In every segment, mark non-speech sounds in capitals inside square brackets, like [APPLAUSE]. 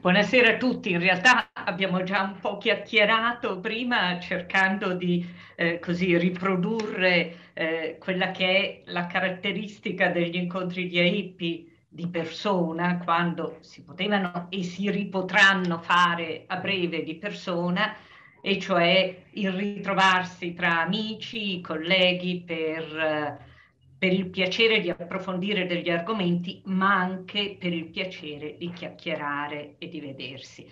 Buonasera a tutti, in realtà abbiamo già un po' chiacchierato prima cercando di eh, così riprodurre eh, quella che è la caratteristica degli incontri di AIPI di persona quando si potevano e si ripotranno fare a breve di persona e cioè il ritrovarsi tra amici, colleghi per eh, per il piacere di approfondire degli argomenti, ma anche per il piacere di chiacchierare e di vedersi.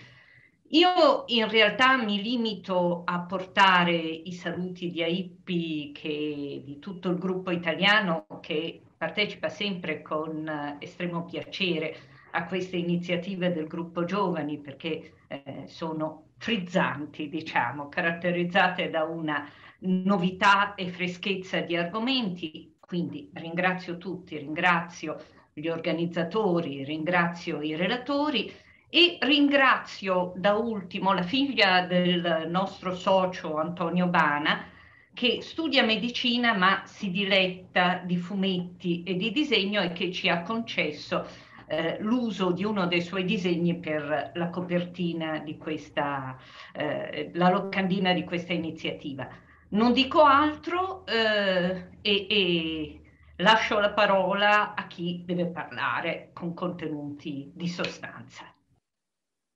Io in realtà mi limito a portare i saluti di AIPPI che, di tutto il gruppo italiano che partecipa sempre con eh, estremo piacere a queste iniziative del gruppo giovani perché eh, sono frizzanti, diciamo, caratterizzate da una novità e freschezza di argomenti quindi ringrazio tutti, ringrazio gli organizzatori, ringrazio i relatori e ringrazio da ultimo la figlia del nostro socio Antonio Bana che studia medicina ma si diletta di fumetti e di disegno e che ci ha concesso eh, l'uso di uno dei suoi disegni per la copertina di questa, eh, la locandina di questa iniziativa. Non dico altro eh, e, e, lascio la parola a chi deve parlare con contenuti di sostanza.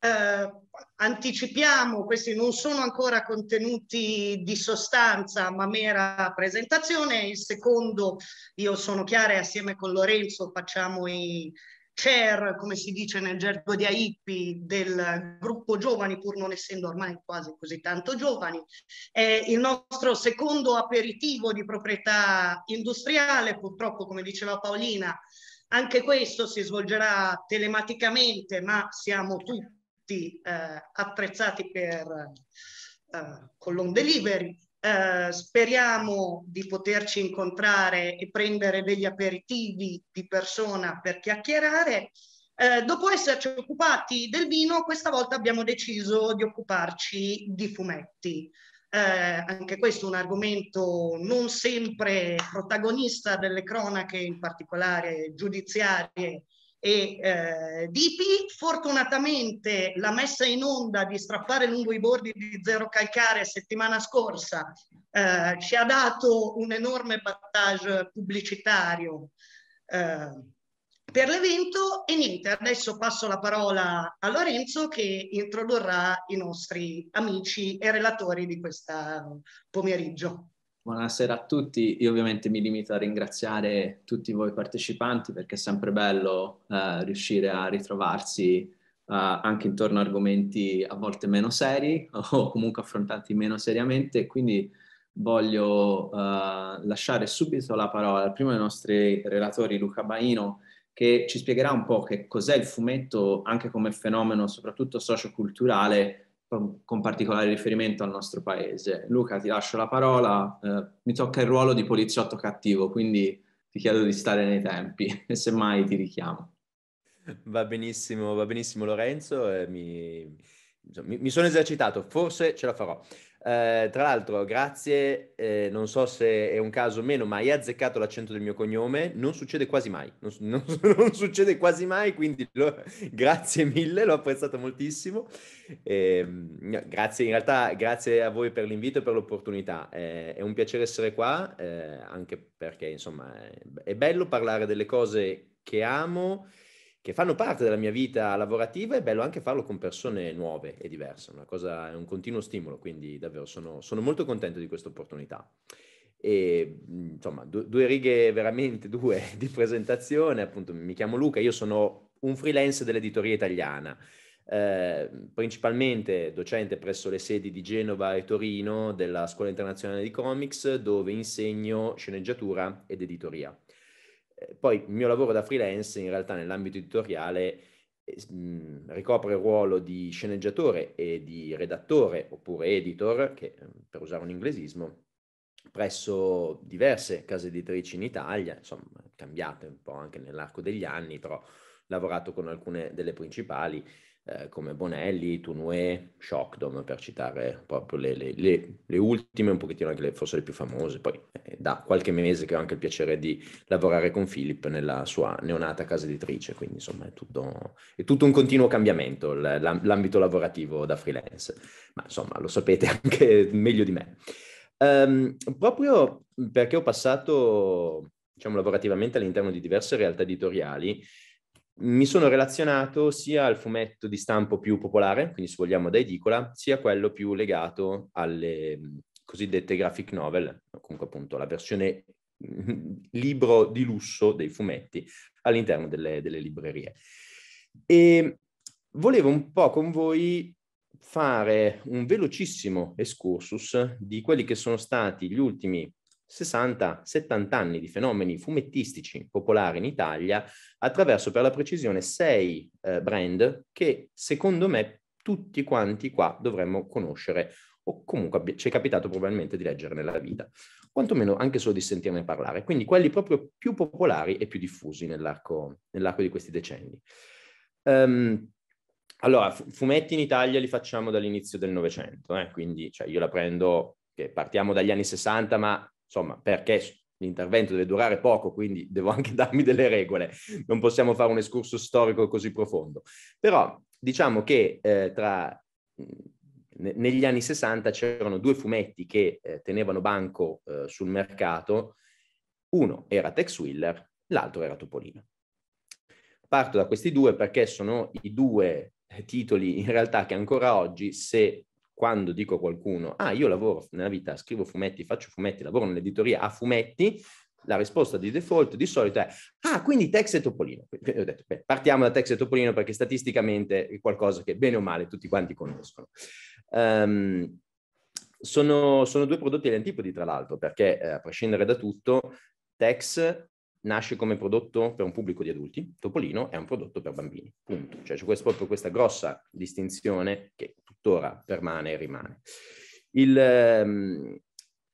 Eh, anticipiamo, questi non sono ancora contenuti di sostanza, ma mera presentazione. Il secondo, io sono Chiara e assieme con Lorenzo facciamo i, chair, come si dice nel gergo di AIPI, del gruppo giovani, pur non essendo ormai quasi così tanto giovani. È il nostro secondo aperitivo di proprietà industriale, purtroppo, come diceva Paolina, anche questo si svolgerà telematicamente, ma siamo tutti eh, attrezzati per eh, con l'on delivery eh, speriamo di poterci incontrare e prendere degli aperitivi di persona per chiacchierare. Eh, dopo esserci occupati del vino, questa volta abbiamo deciso di occuparci di fumetti. Eh, anche questo è un argomento non sempre protagonista delle cronache, in particolare giudiziarie, e eh, Dipi. Fortunatamente la messa in onda di strappare lungo i bordi di Zero Calcare settimana scorsa eh, ci ha dato un enorme battage pubblicitario eh, per l'evento e niente, adesso passo la parola a Lorenzo che introdurrà i nostri amici e relatori di questo pomeriggio. Buonasera a tutti, io ovviamente mi limito a ringraziare tutti voi partecipanti perché è sempre bello eh, riuscire a ritrovarsi eh, anche intorno a argomenti a volte meno seri [LAUGHS] o comunque affrontati meno seriamente, quindi voglio eh, lasciare subito la parola al primo dei nostri relatori Luca Baino che ci spiegherà un po' che cos'è il fumetto anche come fenomeno soprattutto socioculturale con, particolare riferimento al nostro paese. Luca, ti lascio la parola, eh, mi tocca il ruolo di poliziotto cattivo, quindi ti chiedo di stare nei tempi [LAUGHS] e semmai ti richiamo. Va benissimo, va benissimo Lorenzo, eh, mi, mi, mi sono esercitato, forse ce la farò. Eh, tra l'altro, grazie, eh, non so se è un caso o meno, ma hai azzeccato l'accento del mio cognome, non succede quasi mai, non, [LAUGHS] non, non succede quasi mai, quindi lo, [LAUGHS] grazie mille, l'ho apprezzato moltissimo. Eh, grazie, in realtà grazie a voi per l'invito e per l'opportunità, eh, è un piacere essere qua, eh, anche perché insomma è, è bello parlare delle cose che amo che fanno parte della mia vita lavorativa, è bello anche farlo con persone nuove e diverse, una cosa, è un continuo stimolo, quindi davvero sono, sono molto contento di questa opportunità. E, insomma, due, due righe, veramente due, [LAUGHS] di presentazione, appunto mi chiamo Luca, io sono un freelance dell'editoria italiana, eh, principalmente docente presso le sedi di Genova e Torino della Scuola Internazionale di Comics, dove insegno sceneggiatura ed editoria. Eh, poi il mio lavoro da freelance in realtà nell'ambito editoriale eh, ricopre il ruolo di sceneggiatore e di redattore oppure editor, che ehm, per usare un inglesismo, presso diverse case editrici in Italia, insomma cambiate un po' anche nell'arco degli anni, però lavorato con alcune delle principali eh, come Bonelli, Tunue, Shockdom, per citare proprio le, le, le, le ultime, un pochettino anche forse le più famose. Poi eh, da qualche mese che ho anche il piacere di lavorare con Philip nella sua neonata casa editrice, quindi insomma è tutto, è tutto un continuo cambiamento l'ambito lavorativo da freelance, ma insomma lo sapete [LAUGHS] anche meglio di me. Um, proprio perché ho passato, diciamo, lavorativamente all'interno di diverse realtà editoriali, mi sono relazionato sia al fumetto di stampo più popolare, quindi se vogliamo da edicola, sia quello più legato alle mm, cosiddette graphic novel, comunque appunto la versione mm, libro di lusso dei fumetti all'interno delle, delle librerie. E volevo un po' con voi fare un velocissimo excursus di quelli che sono stati gli ultimi 60-70 anni di fenomeni fumettistici popolari in Italia attraverso per la precisione sei eh, brand che secondo me tutti quanti qua dovremmo conoscere o comunque abbi- ci è capitato probabilmente di leggere nella vita, quantomeno anche solo di sentirne parlare, quindi quelli proprio più popolari e più diffusi nell'arco, nell'arco di questi decenni. Um, allora, f- fumetti in Italia li facciamo dall'inizio del Novecento, eh? quindi cioè, io la prendo, che partiamo dagli anni 60, ma insomma, perché l'intervento deve durare poco, quindi [LAUGHS] devo anche darmi delle regole, non possiamo fare un escurso storico così profondo. Però diciamo che eh, tra, ne, negli anni 60 c'erano due fumetti che eh, tenevano banco eh, sul mercato, uno era Tex Wheeler, l'altro era Topolino. Parto da questi due perché sono i due eh, titoli in realtà che ancora oggi, se quando dico a qualcuno, ah, io lavoro nella vita, scrivo fumetti, faccio fumetti, lavoro nell'editoria a fumetti, la risposta di default di solito è, ah, quindi Tex e Topolino. ho detto, beh, partiamo da Tex e Topolino perché statisticamente è qualcosa che bene o male tutti quanti conoscono. Um, sono, sono, due prodotti agli tra l'altro, perché eh, a prescindere da tutto, Tex nasce come prodotto per un pubblico di adulti, Topolino è un prodotto per bambini, punto. Cioè c'è questo, proprio questa grossa distinzione che tuttora permane e rimane. Il, ehm,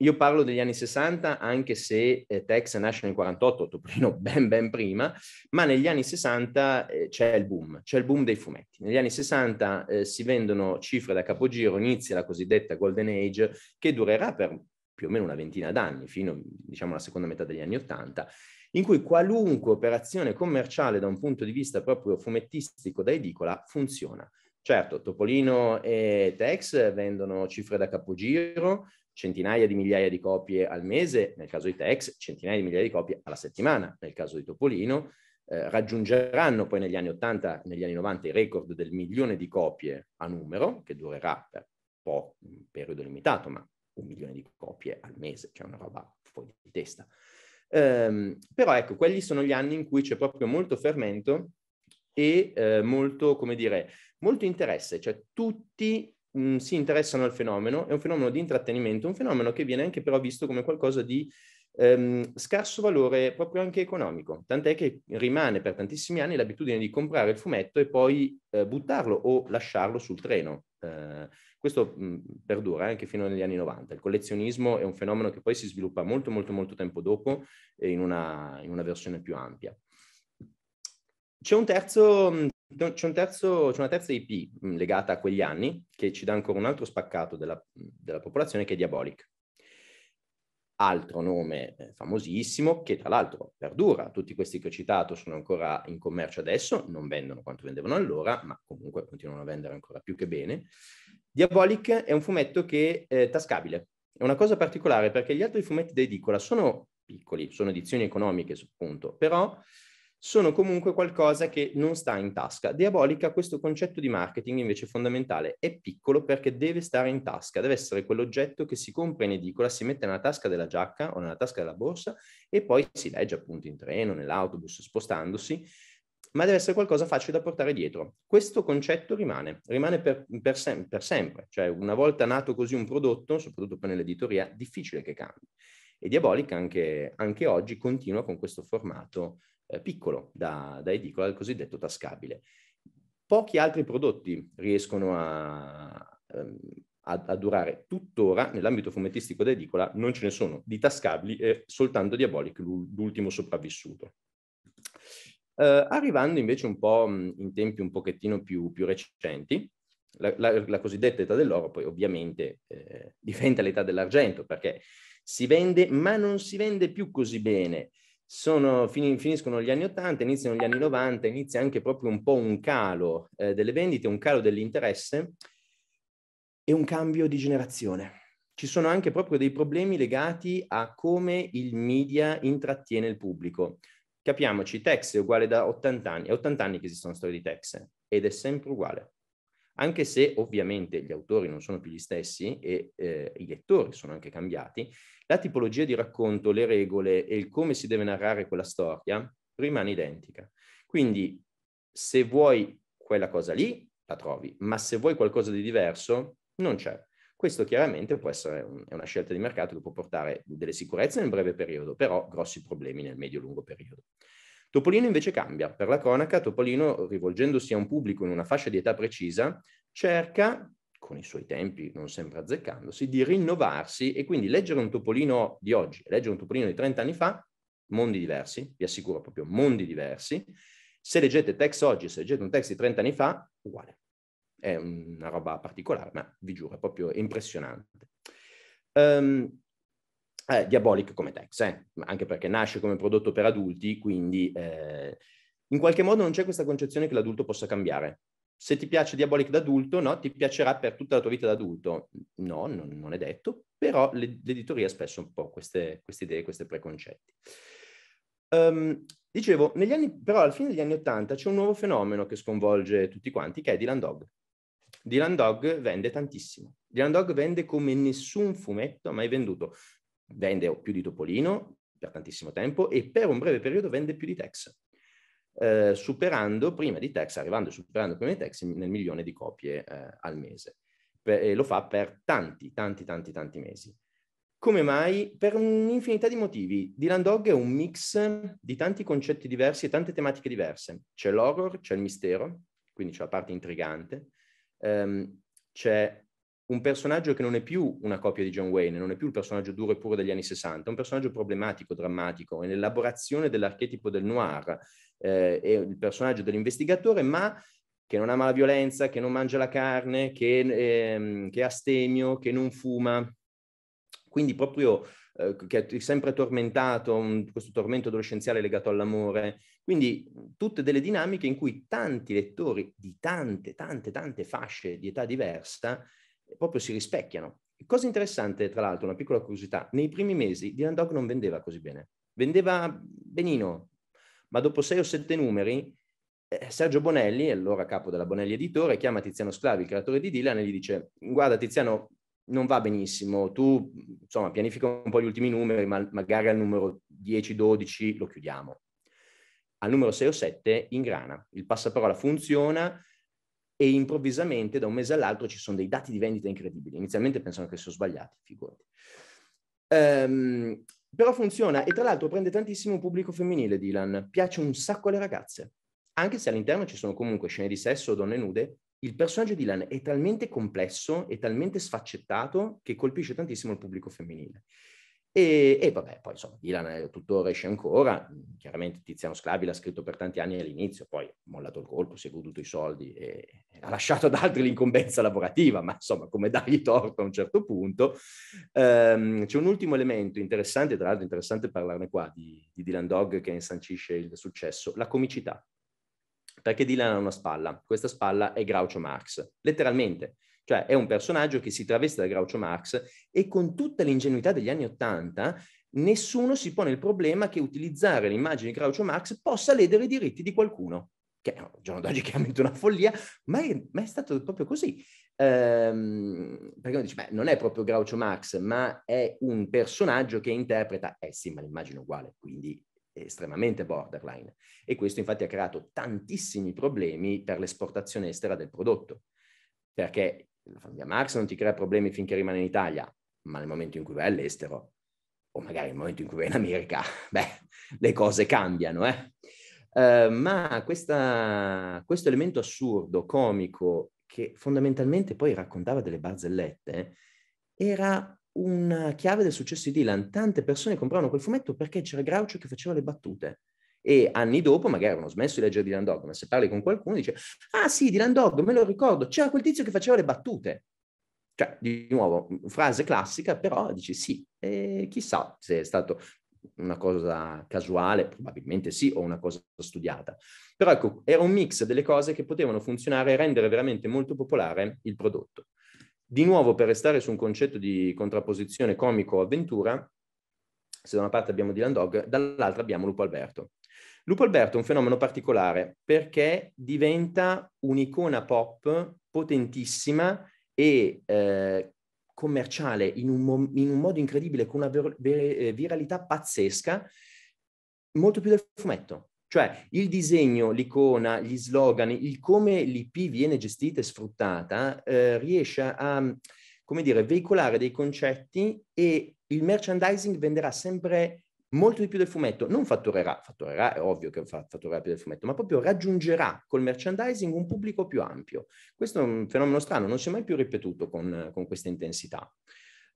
io parlo degli anni 60 anche se eh, Tex nasce nel 48, Topolino [LAUGHS] ben ben prima, ma negli anni 60 eh, c'è il boom, c'è il boom dei fumetti. Negli anni 60 eh, si vendono cifre da capogiro, inizia la cosiddetta Golden Age che durerà per più o meno una ventina d'anni, fino diciamo alla seconda metà degli anni 80, in cui qualunque operazione commerciale da un punto di vista proprio fumettistico da edicola funziona. Certo, Topolino e Tex vendono cifre da capogiro, centinaia di migliaia di copie al mese, nel caso di Tex, centinaia di migliaia di copie alla settimana, nel caso di Topolino, eh, raggiungeranno poi negli anni 80 negli anni 90 il record del milione di copie a numero, che durerà per un po', un periodo limitato, ma un milione di copie al mese, cioè una roba fuori di testa. Um, però ecco, quelli sono gli anni in cui c'è proprio molto fermento e eh, molto, come dire, molto interesse, cioè tutti mh, mm, si interessano al fenomeno, è un fenomeno di intrattenimento, un fenomeno che viene anche però visto come qualcosa di ehm, scarso valore proprio anche economico, tant'è che rimane per tantissimi anni l'abitudine di comprare il fumetto e poi eh, buttarlo o lasciarlo sul treno. Eh, questo perdura eh, anche fino agli anni 90. Il collezionismo è un fenomeno che poi si sviluppa molto, molto, molto tempo dopo e in una, in una versione più ampia. C'è un terzo, c'è, un terzo, c'è, una terza IP legata a quegli anni che ci dà ancora un altro spaccato della, della, popolazione che è Diabolic. Altro nome eh, famosissimo che tra l'altro perdura, tutti questi che ho citato sono ancora in commercio adesso, non vendono quanto vendevano allora, ma comunque continuano a vendere ancora più che bene. Diabolic è un fumetto che è eh, tascabile. È una cosa particolare perché gli altri fumetti da edicola sono piccoli, sono edizioni economiche, appunto, però sono comunque qualcosa che non sta in tasca. Diabolic ha questo concetto di marketing invece fondamentale, è piccolo perché deve stare in tasca, deve essere quell'oggetto che si compra in edicola, si mette nella tasca della giacca o nella tasca della borsa e poi si legge appunto in treno, nell'autobus, spostandosi ma deve essere qualcosa facile da portare dietro. Questo concetto rimane, rimane per, per, sem- per sempre, cioè una volta nato così un prodotto, soprattutto poi nell'editoria, difficile che cambi. E Diabolic anche, anche oggi continua con questo formato eh, piccolo da, da edicola, il cosiddetto tascabile. Pochi altri prodotti riescono a, ehm, a, a durare tuttora nell'ambito fumettistico da edicola, non ce ne sono di tascabili e eh, soltanto Diabolic l'ultimo sopravvissuto. Eh, arrivando invece un po' mhmm, in tempi un pochettino più, più recenti, la, la, la, cosiddetta età dell'oro poi ovviamente eh, [LAUGHS] diventa l'età dell'argento perché si vende ma non si vende più così bene. Sono, finiscono gli anni 80, iniziano gli anni 90, inizia anche proprio un po' un calo eh, delle vendite, un calo dell'interesse e un cambio di generazione. Ci sono anche proprio dei problemi legati a come il media intrattiene il pubblico. Capiamoci, Tex è uguale da 80 anni, è 80 anni che esistono storie di Tex ed è sempre uguale. Anche se ovviamente gli autori non sono più gli stessi e eh, i lettori sono anche cambiati, la tipologia di racconto, le regole e il come si deve narrare quella storia rimane identica. Quindi se vuoi quella cosa lì, la trovi, ma se vuoi qualcosa di diverso, non c'è. Questo chiaramente può essere un, una scelta di mercato che può portare delle sicurezze nel breve periodo, però grossi problemi nel medio-lungo periodo. Topolino invece cambia. Per la cronaca, Topolino, rivolgendosi a un pubblico in una fascia di età precisa, cerca, con i suoi tempi non sempre azzeccandosi, di rinnovarsi e quindi leggere un Topolino di oggi e leggere un Topolino di 30 anni fa, mondi diversi, vi assicuro proprio mondi diversi. Se leggete text oggi, se leggete un text di 30 anni fa, uguale è una roba particolare, ma vi giuro, è proprio impressionante. Um, eh, Diabolic come Tex, eh? anche perché nasce come prodotto per adulti, quindi eh, in qualche modo non c'è questa concezione che l'adulto possa cambiare. Se ti piace Diabolic da adulto, no, ti piacerà per tutta la tua vita da adulto. No, non, non è detto, però l'editoria ha spesso un po' queste, queste idee, questi preconcetti. Um, dicevo, anni, però alla fine degli anni Ottanta c'è un nuovo fenomeno che sconvolge tutti quanti, che è Dylan Dog. Dylan Dog vende tantissimo. Dylan Dog vende come nessun fumetto mai venduto. Vende più di Topolino per tantissimo tempo e per un breve periodo vende più di Tex, eh, superando prima di Tex, arrivando e superando prima di Tex nel milione di copie eh, al mese. Per, lo fa per tanti, tanti, tanti, tanti mesi. Come mai? Per un'infinità di motivi. Dylan Dog è un mix di tanti concetti diversi e tante tematiche diverse. C'è l'horror, c'è il mistero, quindi c'è la parte intrigante, ehm, c'è un personaggio che non è più una copia di John Wayne, non è più il personaggio duro e puro degli anni 60, è un personaggio problematico, drammatico, è l'elaborazione dell'archetipo del noir, eh, è il personaggio dell'investigatore, ma che non ama la violenza, che non mangia la carne, che, ehm, che è astemio, che non fuma. Quindi proprio eh, che è sempre tormentato, un, questo tormento adolescenziale legato all'amore, quindi mhmm, tutte delle dinamiche in cui tanti lettori di tante, tante, tante fasce di età diversa eh, proprio si rispecchiano. Cosa interessante, tra l'altro, una piccola curiosità, nei primi mesi Dylan Dog non vendeva così bene. Vendeva benino, ma dopo sei o sette numeri eh, Sergio Bonelli, allora capo della Bonelli Editore, chiama Tiziano Sclavi, il creatore di Dylan, e gli dice guarda Tiziano, non va benissimo, tu mhmm, insomma pianifica un po' gli ultimi numeri, ma magari al numero 10-12 lo chiudiamo al numero 6 o 7 in grana. il passaparola funziona e improvvisamente da un mese all'altro ci sono dei dati di vendita incredibili. Inizialmente pensano che sono sbagliati, figurati. Um, però funziona e tra l'altro prende tantissimo un pubblico femminile Dylan, piace un sacco alle ragazze. Anche se all'interno ci sono comunque scene di sesso o donne nude, il personaggio di Dylan è talmente complesso e talmente sfaccettato che colpisce tantissimo il pubblico femminile. E, e, vabbè, poi insomma, Dylan è eh, tuttora esce ancora, chiaramente Tiziano Sclavi l'ha scritto per tanti anni all'inizio, poi ha mollato il colpo, si è goduto i soldi e, [LAUGHS] ha lasciato ad altri l'incombenza lavorativa, ma insomma come dargli torto a un certo punto. Um, c'è un ultimo elemento interessante, tra l'altro interessante parlarne qua, di, di Dylan Dog che insancisce il successo, la comicità. Perché Dylan ha una spalla, questa spalla è Groucho Marx, letteralmente cioè è un personaggio che si traveste da Groucho Marx e con tutta l'ingenuità degli anni Ottanta nessuno si pone il problema che utilizzare l'immagine di Groucho Marx possa ledere i diritti di qualcuno, che è un giorno d'oggi chiaramente una follia, ma è, ma è stato proprio così. Ehm, perché uno dice, beh, non è proprio Groucho Marx, ma è un personaggio che interpreta, eh sì, ma l'immagine è uguale, quindi è estremamente borderline. E questo infatti ha creato tantissimi problemi per l'esportazione estera del prodotto, perché la famiglia Marx non ti crea problemi finché rimane in Italia, ma nel momento in cui vai all'estero, o magari nel momento in cui vai in America, [LAUGHS] beh, le cose cambiano, eh? Uh, ma questa, questo elemento assurdo, comico, che fondamentalmente poi raccontava delle barzellette, era una chiave del successo di Dylan. Tante persone compravano quel fumetto perché c'era Groucho che faceva le battute e anni dopo magari avevano smesso di leggere Dylan Dog, ma se parli con qualcuno dice ah sì, Dylan Dog, me lo ricordo, c'era quel tizio che faceva le battute. Cioè, di nuovo, frase classica, però dici sì, e chissà se è stato una cosa casuale, probabilmente sì, o una cosa studiata. Però ecco, era un mix delle cose che potevano funzionare e rendere veramente molto popolare il prodotto. Di nuovo, per restare su un concetto di contrapposizione comico-avventura, se da una parte abbiamo Dylan Dog, dall'altra abbiamo Lupo Alberto. Lupo Alberto è un fenomeno particolare perché diventa un'icona pop potentissima e eh, commerciale in un, mo- in un, modo incredibile, con una ver- ver- eh, viralità pazzesca, molto più del fumetto. Cioè il disegno, l'icona, gli slogan, il come l'IP viene gestita e sfruttata eh, riesce a, come dire, veicolare dei concetti e il merchandising venderà sempre molto di più del fumetto, non fatturerà, fatturerà è ovvio che fatturerà più del fumetto, ma proprio raggiungerà col merchandising un pubblico più ampio. Questo è un fenomeno strano, non si è mai più ripetuto con, con questa intensità.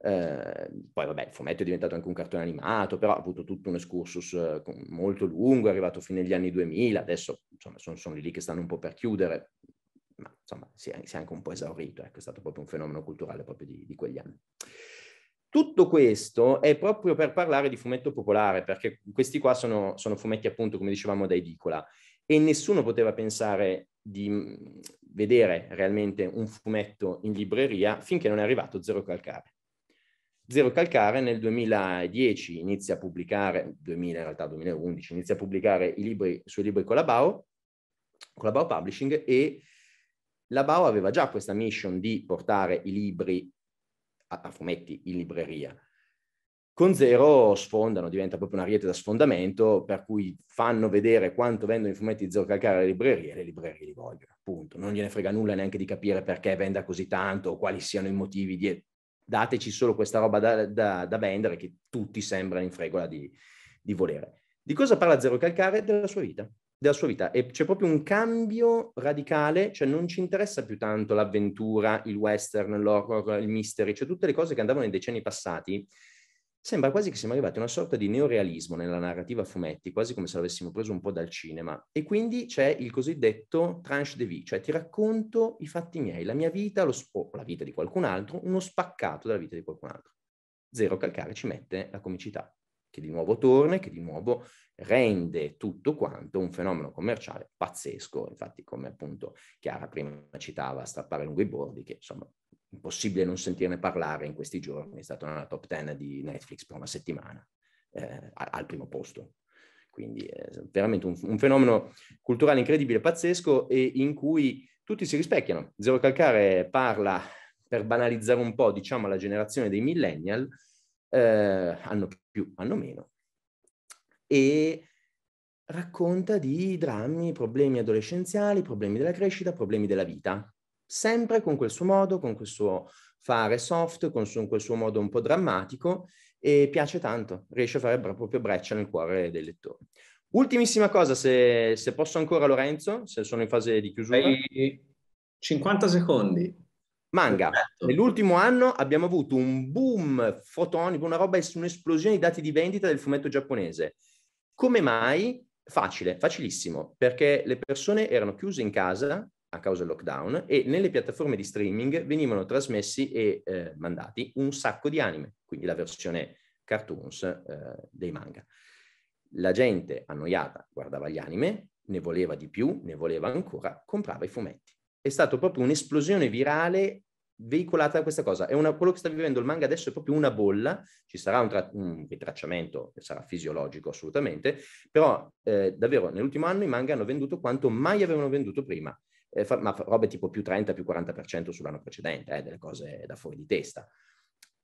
Eh, poi vabbè, il fumetto è diventato anche un cartone animato, però ha avuto tutto un excursus molto lungo, è arrivato fino agli anni 2000, adesso insomma sono, sono lì che stanno un po' per chiudere, ma insomma si è, si è anche un po' esaurito, ecco, è stato proprio un fenomeno culturale proprio di, di quegli anni. Tutto questo è proprio per parlare di fumetto popolare, perché questi qua sono, sono fumetti appunto, come dicevamo, da edicola e nessuno poteva pensare di mm, vedere realmente un fumetto in libreria finché non è arrivato Zero Calcare. Zero Calcare nel 2010 inizia a pubblicare, 2000 in realtà 2011, inizia a pubblicare i libri, suoi libri con la BAO, con la BAO Publishing e la BAO aveva già questa mission di portare i libri a, fumetti in libreria. Con Zero sfondano, diventa proprio una rete da sfondamento, per cui fanno vedere quanto vendono i fumetti di Zero Calcare alle librerie e le librerie li vogliono, appunto. Non gliene frega nulla neanche di capire perché venda così tanto o quali siano i motivi di... Dateci solo questa roba da, da, da vendere che tutti sembrano in fregola di, di volere. Di cosa parla Zero Calcare? Della sua vita della sua vita e c'è proprio un cambio radicale, cioè non ci interessa più tanto l'avventura, il western, l'horror, il mystery, cioè tutte le cose che andavano nei decenni passati. Sembra quasi che siamo arrivati a una sorta di neorealismo nella narrativa fumetti, quasi come se l'avessimo preso un po' dal cinema. E quindi c'è il cosiddetto tranche de vie, cioè ti racconto i fatti miei, la mia vita, lo sp- la vita di qualcun altro, uno spaccato della vita di qualcun altro. Zero Calcare ci mette la comicità, che di nuovo torna, che di nuovo rende tutto quanto un fenomeno commerciale pazzesco, infatti come appunto Chiara prima citava strappare lungo i bordi, che insomma impossibile non sentirne parlare in questi giorni, è stata una top ten di Netflix per una settimana, eh, al primo posto. Quindi è eh, veramente un, un, fenomeno culturale incredibile, pazzesco, e in cui tutti si rispecchiano. Zero Calcare parla, per banalizzare un po', diciamo, alla generazione dei millennial, eh, hanno più, hanno meno, e racconta di drammi, problemi adolescenziali, problemi della crescita, problemi della vita, sempre con quel suo modo, con quel suo fare soft, con, su, quel suo modo un po' drammatico e piace tanto, riesce a fare proprio breccia nel cuore dei lettori. Ultimissima cosa, se, se posso ancora Lorenzo, se sono in fase di chiusura. Hai 50 secondi. Manga. Perfetto. Nell'ultimo anno abbiamo avuto un boom fotonico, una roba, un'esplosione di dati di vendita del fumetto giapponese come mai? Facile, facilissimo, perché le persone erano chiuse in casa a causa del lockdown e nelle piattaforme di streaming venivano trasmessi e eh, mandati un sacco di anime, quindi la versione cartoons eh, dei manga. La gente annoiata guardava gli anime, ne voleva di più, ne voleva ancora, comprava i fumetti. È stata proprio un'esplosione virale veicolata da questa cosa. È una, quello che sta vivendo il manga adesso è proprio una bolla, ci sarà un, tra, un ritracciamento, sarà fisiologico assolutamente, però eh, davvero nell'ultimo anno i manga hanno venduto quanto mai avevano venduto prima, eh, fa, ma robe tipo più 30, più 40% sull'anno precedente, eh, delle cose da fuori di testa.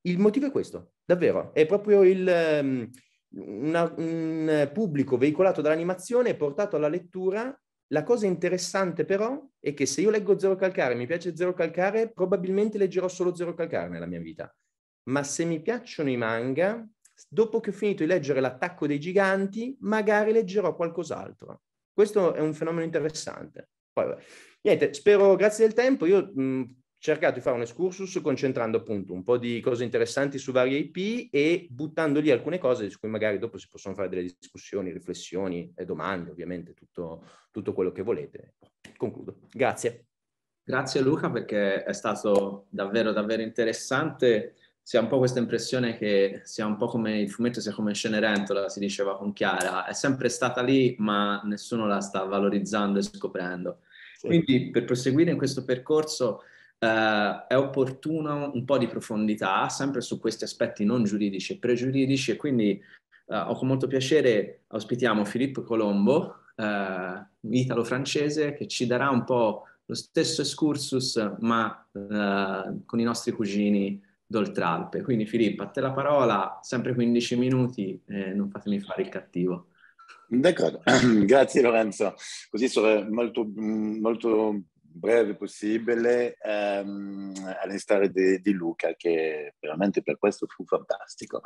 Il motivo è questo, davvero, è proprio il, um, una, un pubblico veicolato dall'animazione portato alla lettura la cosa interessante però è che se io leggo zero calcare e mi piace zero calcare, probabilmente leggerò solo zero calcare nella mia vita. Ma se mi piacciono i manga, dopo che ho finito di leggere L'attacco dei giganti, magari leggerò qualcos'altro. Questo è un fenomeno interessante. Poi, niente, spero, grazie del tempo, io mh, cercato di fare un excursus concentrando appunto un po' di cose interessanti su varie IP e buttando lì alcune cose su cui magari dopo si possono fare delle discussioni, riflessioni e domande, ovviamente tutto, tutto quello che volete. Concludo. Grazie. Grazie Luca perché è stato davvero davvero interessante. Si ha un po' questa impressione che sia un po' come il fumetto sia come Cenerentola, si diceva con Chiara, è sempre stata lì ma nessuno la sta valorizzando e scoprendo. Sì. Quindi per proseguire in questo percorso eh, è opportuno un po' di profondità sempre su questi aspetti non giuridici e pregiuridici e quindi eh, ho con molto piacere ospitiamo Filippo Colombo, eh, italo-francese, che ci darà un po' lo stesso excursus ma eh, con i nostri cugini d'Oltralpe. Quindi Filippo, a te la parola, sempre 15 minuti, non fatemi fare il cattivo. D'accordo, [CLEARS THROAT] grazie Lorenzo. Così sarò molto, molto breve possibile um, all'instare di, di, Luca, che veramente per questo fu fantastico.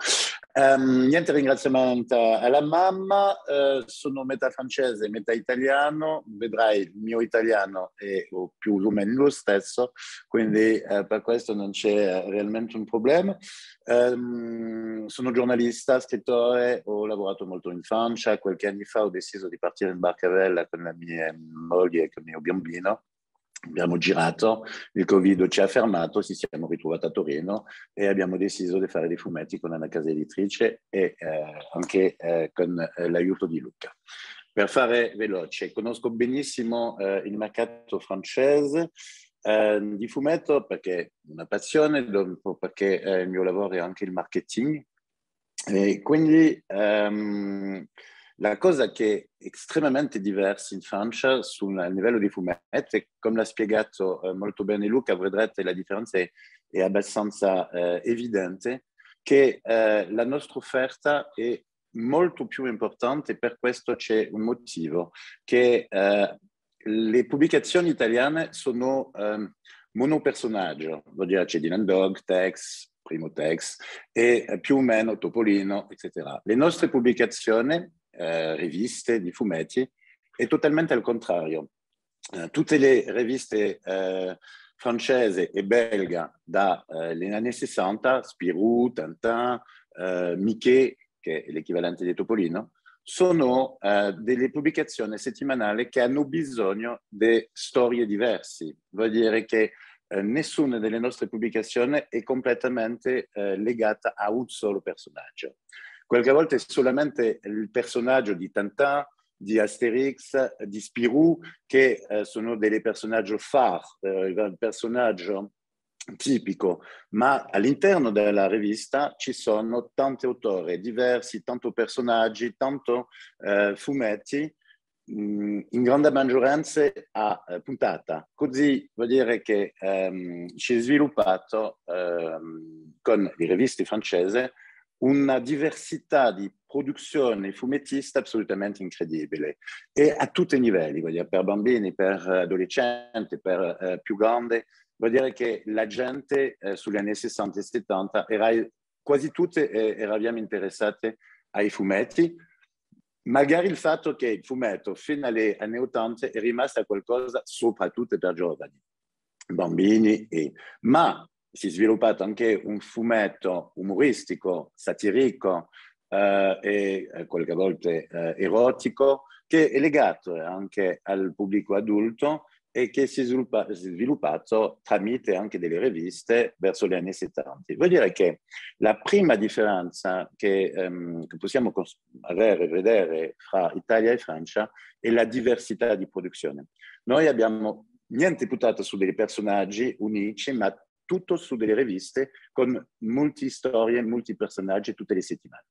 Um, niente ringraziamento alla mamma, uh, sono metà francese, metà italiano, vedrai il mio italiano è più o meno lo stesso, quindi uh, per questo non c'è realmente un problema. Um, sono giornalista, scrittore, ho lavorato molto in Francia, qualche anno fa ho deciso di partire in barcavella con la mia moglie e con il mio bambino Abbiamo girato, il Covid ci ha fermato, ci siamo ritrovati a Torino e abbiamo deciso di fare dei fumetti con una casa editrice e eh, anche eh, con eh, l'aiuto di Luca. Per fare veloce, conosco benissimo eh, il mercato francese eh, di fumetto perché è una passione, perché eh, il mio lavoro è anche il marketing. E quindi ehm, la cosa che è estremamente diversa in Francia sul livello di fumetti, come l'ha spiegato eh, molto bene Luca, vedrete la differenza è, è abbastanza eh, evidente, che eh, la nostra offerta è molto più importante, e per questo c'è un motivo, che eh, le pubblicazioni italiane sono eh, monopersonaggio, vuol dire c'è Dylan Dog, Tex, Primo Tex e eh, più o meno Topolino, eccetera. Le nostre pubblicazioni eh, riviste di fumetti è totalmente al contrario. Eh, tutte le riviste eh, francese e belga dagli eh, anni 60, Spirou, Tintin, eh, Mickey, che è l'equivalente di Topolino, sono eh, delle pubblicazioni settimanali che hanno bisogno di storie diverse. Vuol dire che eh, nessuna delle nostre pubblicazioni è completamente legata a un solo personaggio. Qualche volta è solamente il personaggio di Tintin, di Asterix, di Spirou, che eh, sono dei personaggi far, eh, il personaggio tipico, ma all'interno della rivista ci sono tanti autori diversi, tanti personaggi, tanti eh, fumetti, mh, mm, in grande maggioranza a eh, puntata. Così vuol dire che ehm, si è sviluppato ehm, con le riviste francesi una diversità di produzione fumettista assolutamente incredibile e a tutti i livelli, dire, per bambini, per adolescenti, per eh, più grandi, vuol dire che la gente eh, sugli anni 60 e 70 era, quasi tutte eh, eravamo interessate ai fumetti, magari il fatto che il fumetto fino agli anni 80 è rimasto qualcosa soprattutto per giovani, bambini, e... ma si è sviluppato anche un fumetto umoristico, satirico eh, e eh, qualche volta eh, erotico, che è legato anche al pubblico adulto e che si è, sviluppa, si è sviluppato tramite anche delle riviste verso gli anni 70. Vuol dire che la prima differenza che, ehm, che possiamo cons- avere e vedere fra Italia e Francia è la diversità di produzione. Noi abbiamo niente puntato su dei personaggi unici, ma tutto su delle riviste con molti storie, molti personaggi tutte le settimane.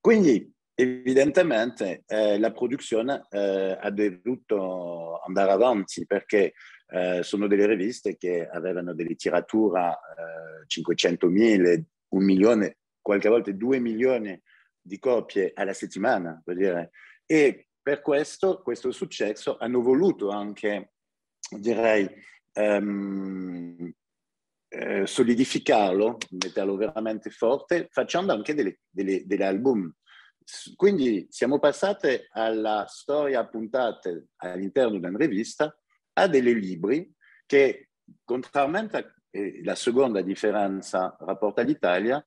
Quindi Evidentemente eh, la produzione eh, ha dovuto andare avanti perché eh, sono delle riviste che avevano delle tirature 500.000, un milione, qualche volta 2 milioni di copie alla settimana, vuol dire. E per questo, questo successo hanno voluto anche, direi, ehm, eh, solidificarlo, metterlo veramente forte, facendo anche delle, delle, degli album. Quindi siamo passate alla storia a all'interno di una rivista a dei libri che, contrariamente alla eh, seconda differenza rapporto all'Italia,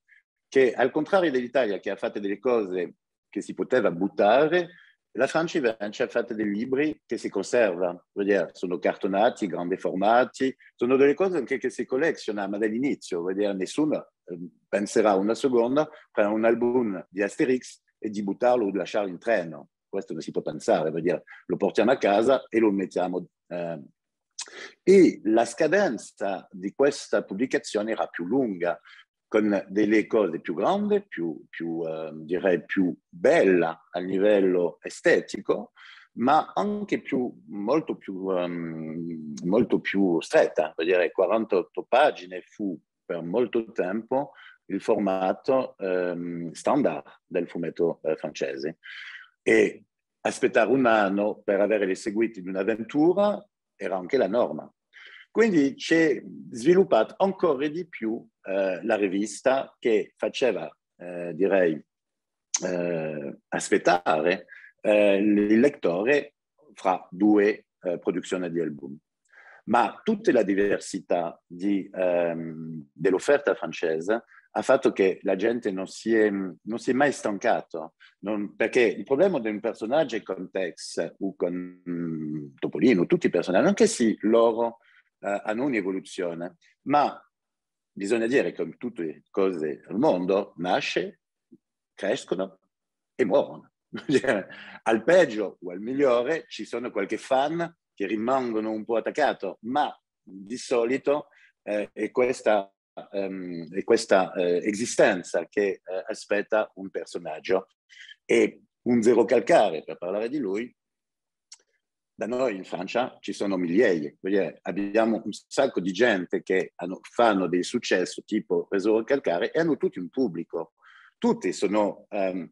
che al contrario dell'Italia che ha fatto delle cose che si poteva buttare, la Francia invece ha fatto dei libri che si conservano, sono cartonati, grandi formati, sono delle cose anche che si collezionano dall'inizio, dire, nessuno ehm, penserà una seconda prendere un album di Asterix e di buttarlo o di lasciarlo in treno, questo non si può pensare, dire, lo portiamo a casa e lo mettiamo. Eh. E la scadenza di questa pubblicazione era più lunga, con delle cose più grandi, più, più eh, direi più bella a livello estetico, ma anche più, molto, più, um, molto più stretta, vuol dire 48 pagine fu per molto tempo il formato um, standard del fumetto uh, francese e aspettare un anno per avere le seguiti di un'avventura era anche la norma. Quindi si è sviluppata ancora di più eh, la rivista che faceva, eh, direi, eh, aspettare eh, il lettore fra due eh, produzioni di album. Ma tutta la diversità di, ehm, dell'offerta francese ha fatto che la gente non si è, non si è mai stancata. perché il problema di un personaggio con Tex o con mm, Topolino, tutti i personaggi, anche se sì, loro eh, hanno un'evoluzione, ma bisogna dire che come tutte le cose al mondo nasce, crescono e muoiono. [LAUGHS] al peggio o al migliore ci sono qualche fan che rimangono un po' attaccato, ma di solito eh, è questa, um, è questa eh, esistenza che eh, aspetta un personaggio e un zero calcare, per parlare di lui, da noi in Francia ci sono migliaia, abbiamo un sacco di gente che hanno, fanno dei successi tipo Resoro Calcare e hanno tutti un pubblico, tutti sono, um,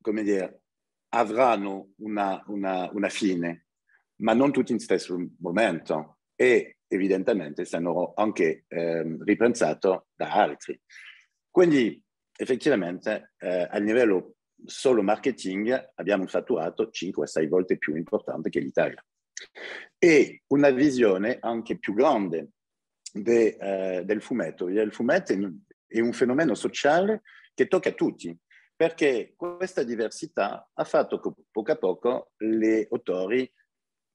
come dire, avranno una, una, una, fine, ma non tutti in stesso momento e evidentemente saranno anche um, ehm, ripensati da altri. Quindi effettivamente eh, a livello solo marketing abbiamo un fatturato 5-6 volte più importante che l'Italia e una visione anche più grande de, eh, del fumetto. Il fumetto è un fenomeno sociale che tocca a tutti perché questa diversità ha fatto che poco a poco gli autori,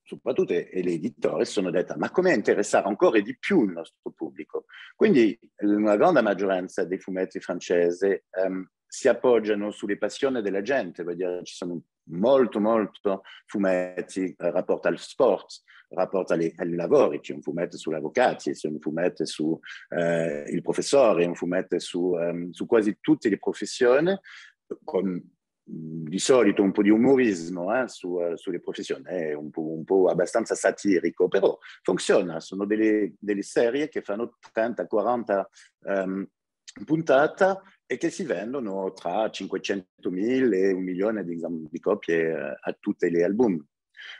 soprattutto gli editori, sono detti ma come interessare ancora di più il nostro pubblico? Quindi una grande maggioranza dei fumetti francesi um, si appoggiano sulle passioni della gente, dire, ci sono molto, molto fumetti eh, rapporto al sport, rapporto alle, ai lavori, c'è un fumetto sull'avvocato, c'è un fumetto sul eh, professore, un fumetto su, um, su, quasi tutte le professioni, con di solito un po' di umorismo eh, su, uh, sulle professioni, è un po', un po', abbastanza satirico, però funziona, sono delle, delle serie che fanno 30-40 um, ehm, puntate e che si vendono tra 500.000 e un milione di, di copie eh, a tutti gli album.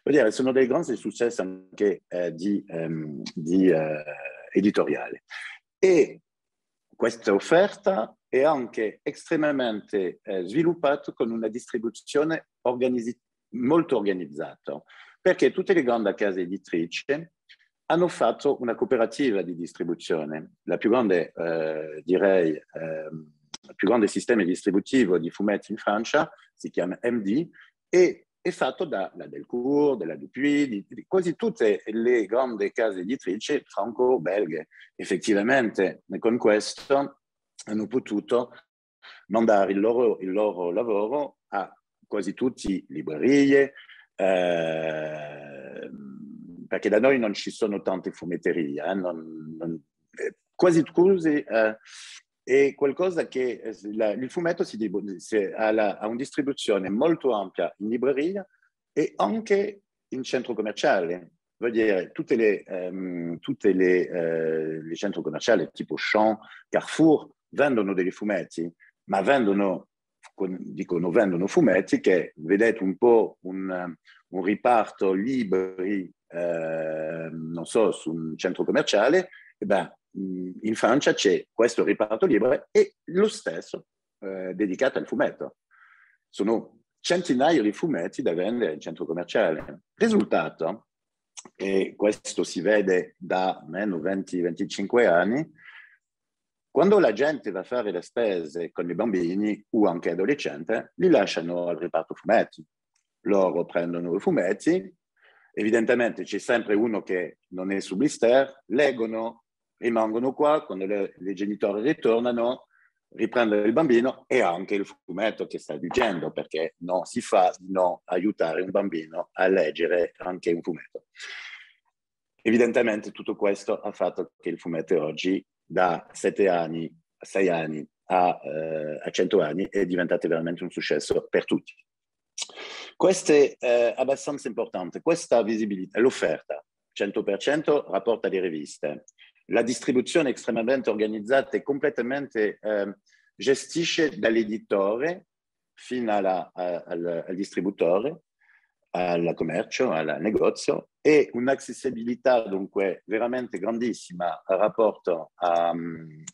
Vuol dire, sono dei grandi successi anche eh, di, ehm, di eh, editoriale. E questa offerta è anche estremamente eh, sviluppata con una distribuzione organizz- molto organizzata, perché tutte le grandi case editrici hanno fatto una cooperativa di distribuzione, la più grande, eh, direi, ehm, il più grande sistema distributivo di fumetti in Francia, si chiama MD, e è fatto dalla Delcourt, della Dupuis, di, di, quasi tutte le grandi case editrici franco-belghe. Effettivamente con questo hanno potuto mandare il loro, il loro lavoro a quasi tutte le librerie, eh, perché da noi non ci sono tante fumetterie, eh, non, non, eh, quasi, quasi eh, è qualcosa che la, il fumetto si, si ha, la, ha una distribuzione molto ampia in libreria e anche in centro commerciale. Vuol dire, tutti le, um, tutte uh, centri commerciali tipo Champ, Carrefour, vendono dei fumetti, ma vendono, dicono vendono fumetti che vedete un po' un, un riparto libri, eh, non so, su un centro commerciale beh, mm, in Francia c'è questo riparto libero e lo stesso eh, dedicato al fumetto. Sono centinaia di fumetti da vendere in centro commerciale. Risultato, e questo si vede da meno 20-25 anni, quando la gente va a fare le spese con i bambini o anche adolescenti, li lasciano al riparto fumetti. Loro prendono i fumetti, evidentemente c'è sempre uno che non è su blister, leggono, rimangono qua, quando le, i genitori ritornano, riprendono il bambino e anche il fumetto che sta leggendo, perché non si fa di non aiutare un bambino a leggere anche un fumetto. Evidentemente tutto questo ha fatto che il fumetto oggi da sette anni sei anni a, eh, a 100 anni è diventato veramente un successo per tutti. Questo è eh, abbastanza importante, questa visibilità, l'offerta 100% rapporta le riviste, la distribuzione estremamente organizzata e completamente eh, gestisce dall'editore fino alla, a, al, al, distributore, al commercio, al negozio e un'accessibilità dunque veramente grandissima a rapporto a,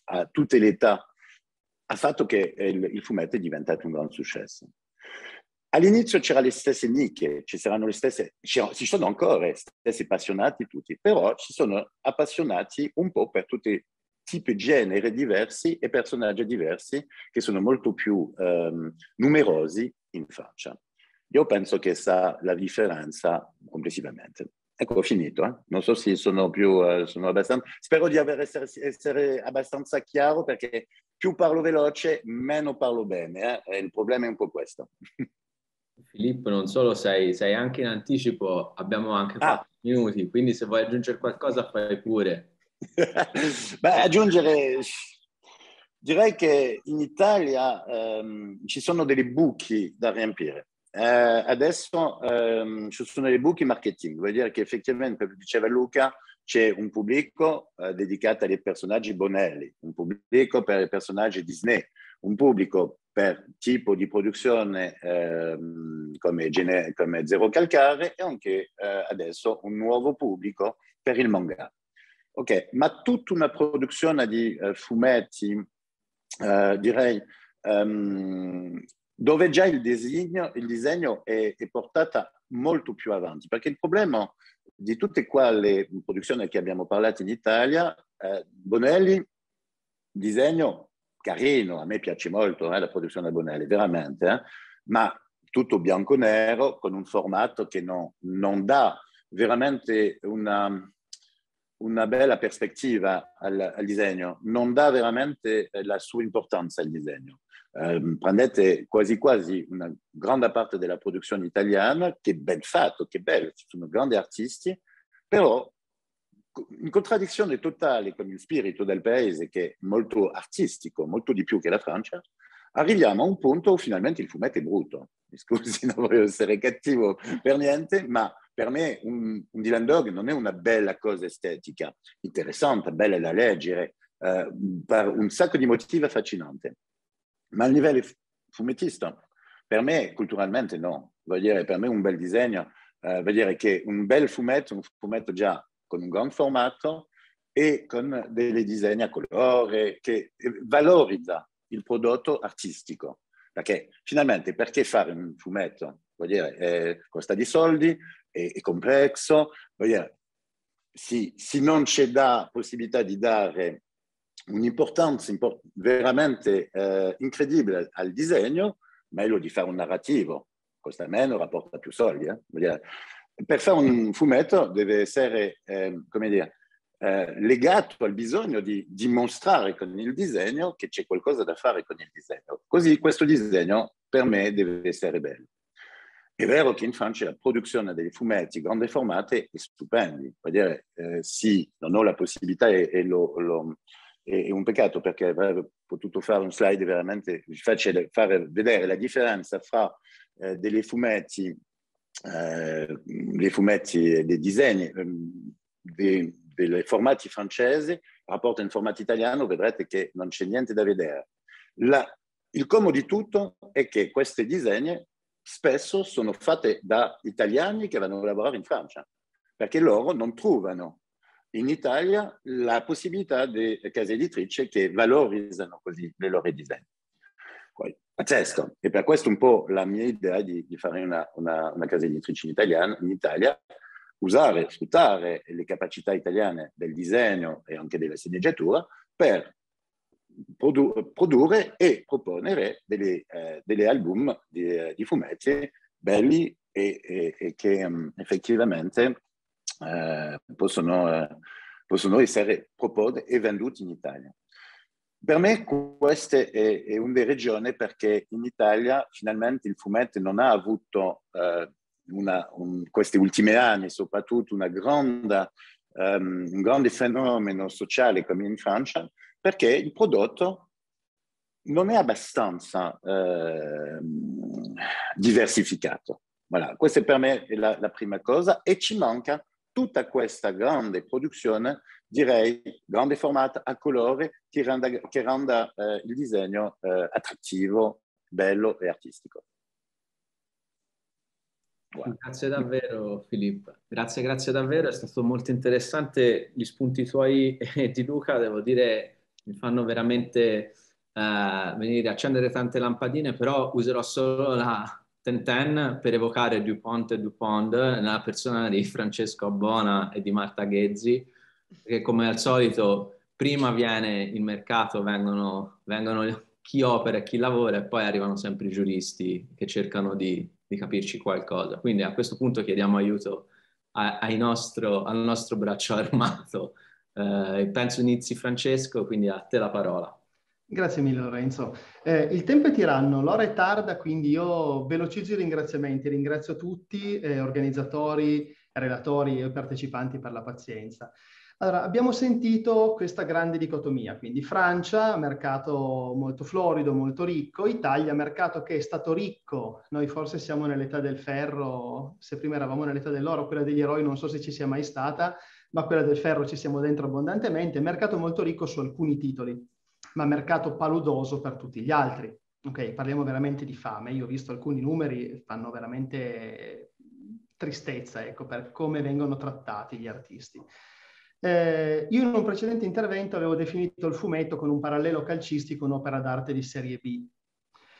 a tutte le età ha fatto che il, il fumetto è diventato un gran successo. All'inizio c'erano le stesse nicchie, ci saranno le stesse, ci sono ancora le stesse appassionati tutti, però ci sono appassionati un po' per tutti i tipi, generi diversi e personaggi diversi che sono molto più um, numerosi in faccia. Io penso che sia la differenza complessivamente. Ecco, ho finito. Eh? Non so se sono più, eh, sono abbastanza... Spero di aver essere, essere, abbastanza chiaro perché più parlo veloce, meno parlo bene. Eh? eh il problema è un po' questo. [LAUGHS] Filippo, non solo sei, sei anche in anticipo, abbiamo anche ah. fatto minuti, quindi se vuoi aggiungere qualcosa fai pure. [LAUGHS] Beh, aggiungere, direi che in Italia ehm, ci sono dei buchi da riempire. Eh, adesso ehm, ci sono dei buchi marketing, vuol dire che effettivamente, come diceva Luca, c'è un pubblico eh, dedicato ai personaggi Bonelli, un pubblico per i personaggi Disney, un pubblico per tipo di produzione ehm, come, gene- come, zero calcare e anche eh, adesso un nuovo pubblico per il manga. Ok, ma tutta una produzione di eh, fumetti, eh, direi, ehm, dove già il disegno, il disegno è, è portato molto più avanti, perché il problema di tutte quelle produzioni che abbiamo parlato in Italia, eh, Bonelli, disegno carino, a me piace molto eh, la produzione Bonelli, veramente, eh? ma tutto bianco-nero con un formato che no, non dà veramente una, una bella prospettiva al, al, disegno, non dà veramente la sua importanza al disegno. Eh, prendete quasi quasi una grande parte della produzione italiana che è ben fatto, che è bello, ci sono grandi artisti, però una contraddizione totale con il spirito del paese che è molto artistico, molto di più che la Francia, arriviamo a un punto dove finalmente il fumetto è brutto. Mi scusi, [LAUGHS] non voglio essere cattivo per niente, ma per me un, un Dylan Dog non è una bella cosa estetica, interessante, bella da leggere, eh, per un sacco di motivi affascinante. Ma a livello fumettista, per me culturalmente no. Vuol dire, per me un bel disegno, eh, vuol dire che un bel fumetto, un fumetto già con un gran formato e con dei disegni a colore che valorizza il prodotto artistico. Perché finalmente perché fare un fumetto? Vuol dire, eh, costa di soldi, è, è complesso, vuol dire, se, se non c'è la possibilità di dare un'importanza import- veramente eh, incredibile al disegno, meglio di fare un narrativo, costa meno, rapporta più soldi. Eh? Vuol dire, per fare un fumetto deve essere, eh, come dire, eh, legato al bisogno di dimostrare con il disegno che c'è qualcosa da fare con il disegno. Così questo disegno per me deve essere bello. È vero che in Francia la produzione dei fumetti grande formato è stupenda. Vuol dire, eh, sì, non ho la possibilità e, e lo, lo, è, un peccato perché avrei potuto fare un slide veramente facile, fare vedere la differenza fra eh, delle fumetti eh, dei fumetti e dei disegni dei, ehm, dei formati francesi rapporto in formato italiano vedrete che non c'è niente da vedere La, il comodo di tutto è che questi disegni spesso sono fatti da italiani che vanno a lavorare in Francia perché loro non trovano in Italia la possibilità di case editrici che valorizzano così le loro disegni. Pazzesco, e per questo un po' la mia idea di, di fare una, una, una, casa editrice in, italiano, in Italia, usare, sfruttare le capacità italiane del disegno e anche della sceneggiatura per produ- produrre e proporre degli eh, album di, eh, di, fumetti belli e, e, e che um, effettivamente eh, possono, eh, possono essere proposti e venduti in Italia. Per me questa è, è un'eregione perché in Italia finalmente il fumetto non ha avuto eh, una, un, questi ultimi anni soprattutto grande, um, un grande fenomeno sociale come in Francia perché il prodotto non è abbastanza eh, diversificato. Voilà, questa per me è la, la prima cosa e ci manca tutta questa grande produzione, direi grande formato a colore che renda, che renda eh, il disegno eh, attrattivo, bello e artistico. Wow. Grazie davvero Filippo, grazie, grazie davvero, è stato molto interessante, gli spunti tuoi e di Luca devo dire mi fanno veramente eh, venire a accendere tante lampadine, però userò solo la, Tenten per evocare Dupont e Dupont nella persona di Francesco Abbona e di Marta Ghezzi, che come al solito prima viene il mercato, vengono, vengono chi opera e chi lavora e poi arrivano sempre i giuristi che cercano di, di capirci qualcosa. Quindi a questo punto chiediamo aiuto a, a nostro, al nostro braccio [LAUGHS] armato. Eh, penso inizi Francesco, quindi a te la parola. Grazie mille Lorenzo. Eh, il tempo è tiranno, l'ora è tarda, quindi io velocizzo i ringraziamenti. Ringrazio tutti, eh, organizzatori, relatori e partecipanti per la pazienza. Allora, abbiamo sentito questa grande dicotomia, quindi Francia, mercato molto florido, molto ricco, Italia, mercato che è stato ricco, noi forse siamo nell'età del ferro, se prima eravamo nell'età dell'oro, quella degli eroi non so se ci sia mai stata, ma quella del ferro ci siamo dentro abbondantemente, mercato molto ricco su alcuni titoli ma mercato paludoso per tutti gli altri. Ok, parliamo veramente di fame. Io ho visto alcuni numeri, fanno veramente tristezza, ecco, per come vengono trattati gli artisti. Eh, io in un precedente intervento avevo definito il fumetto con un parallelo calcistico un'opera d'arte di serie B,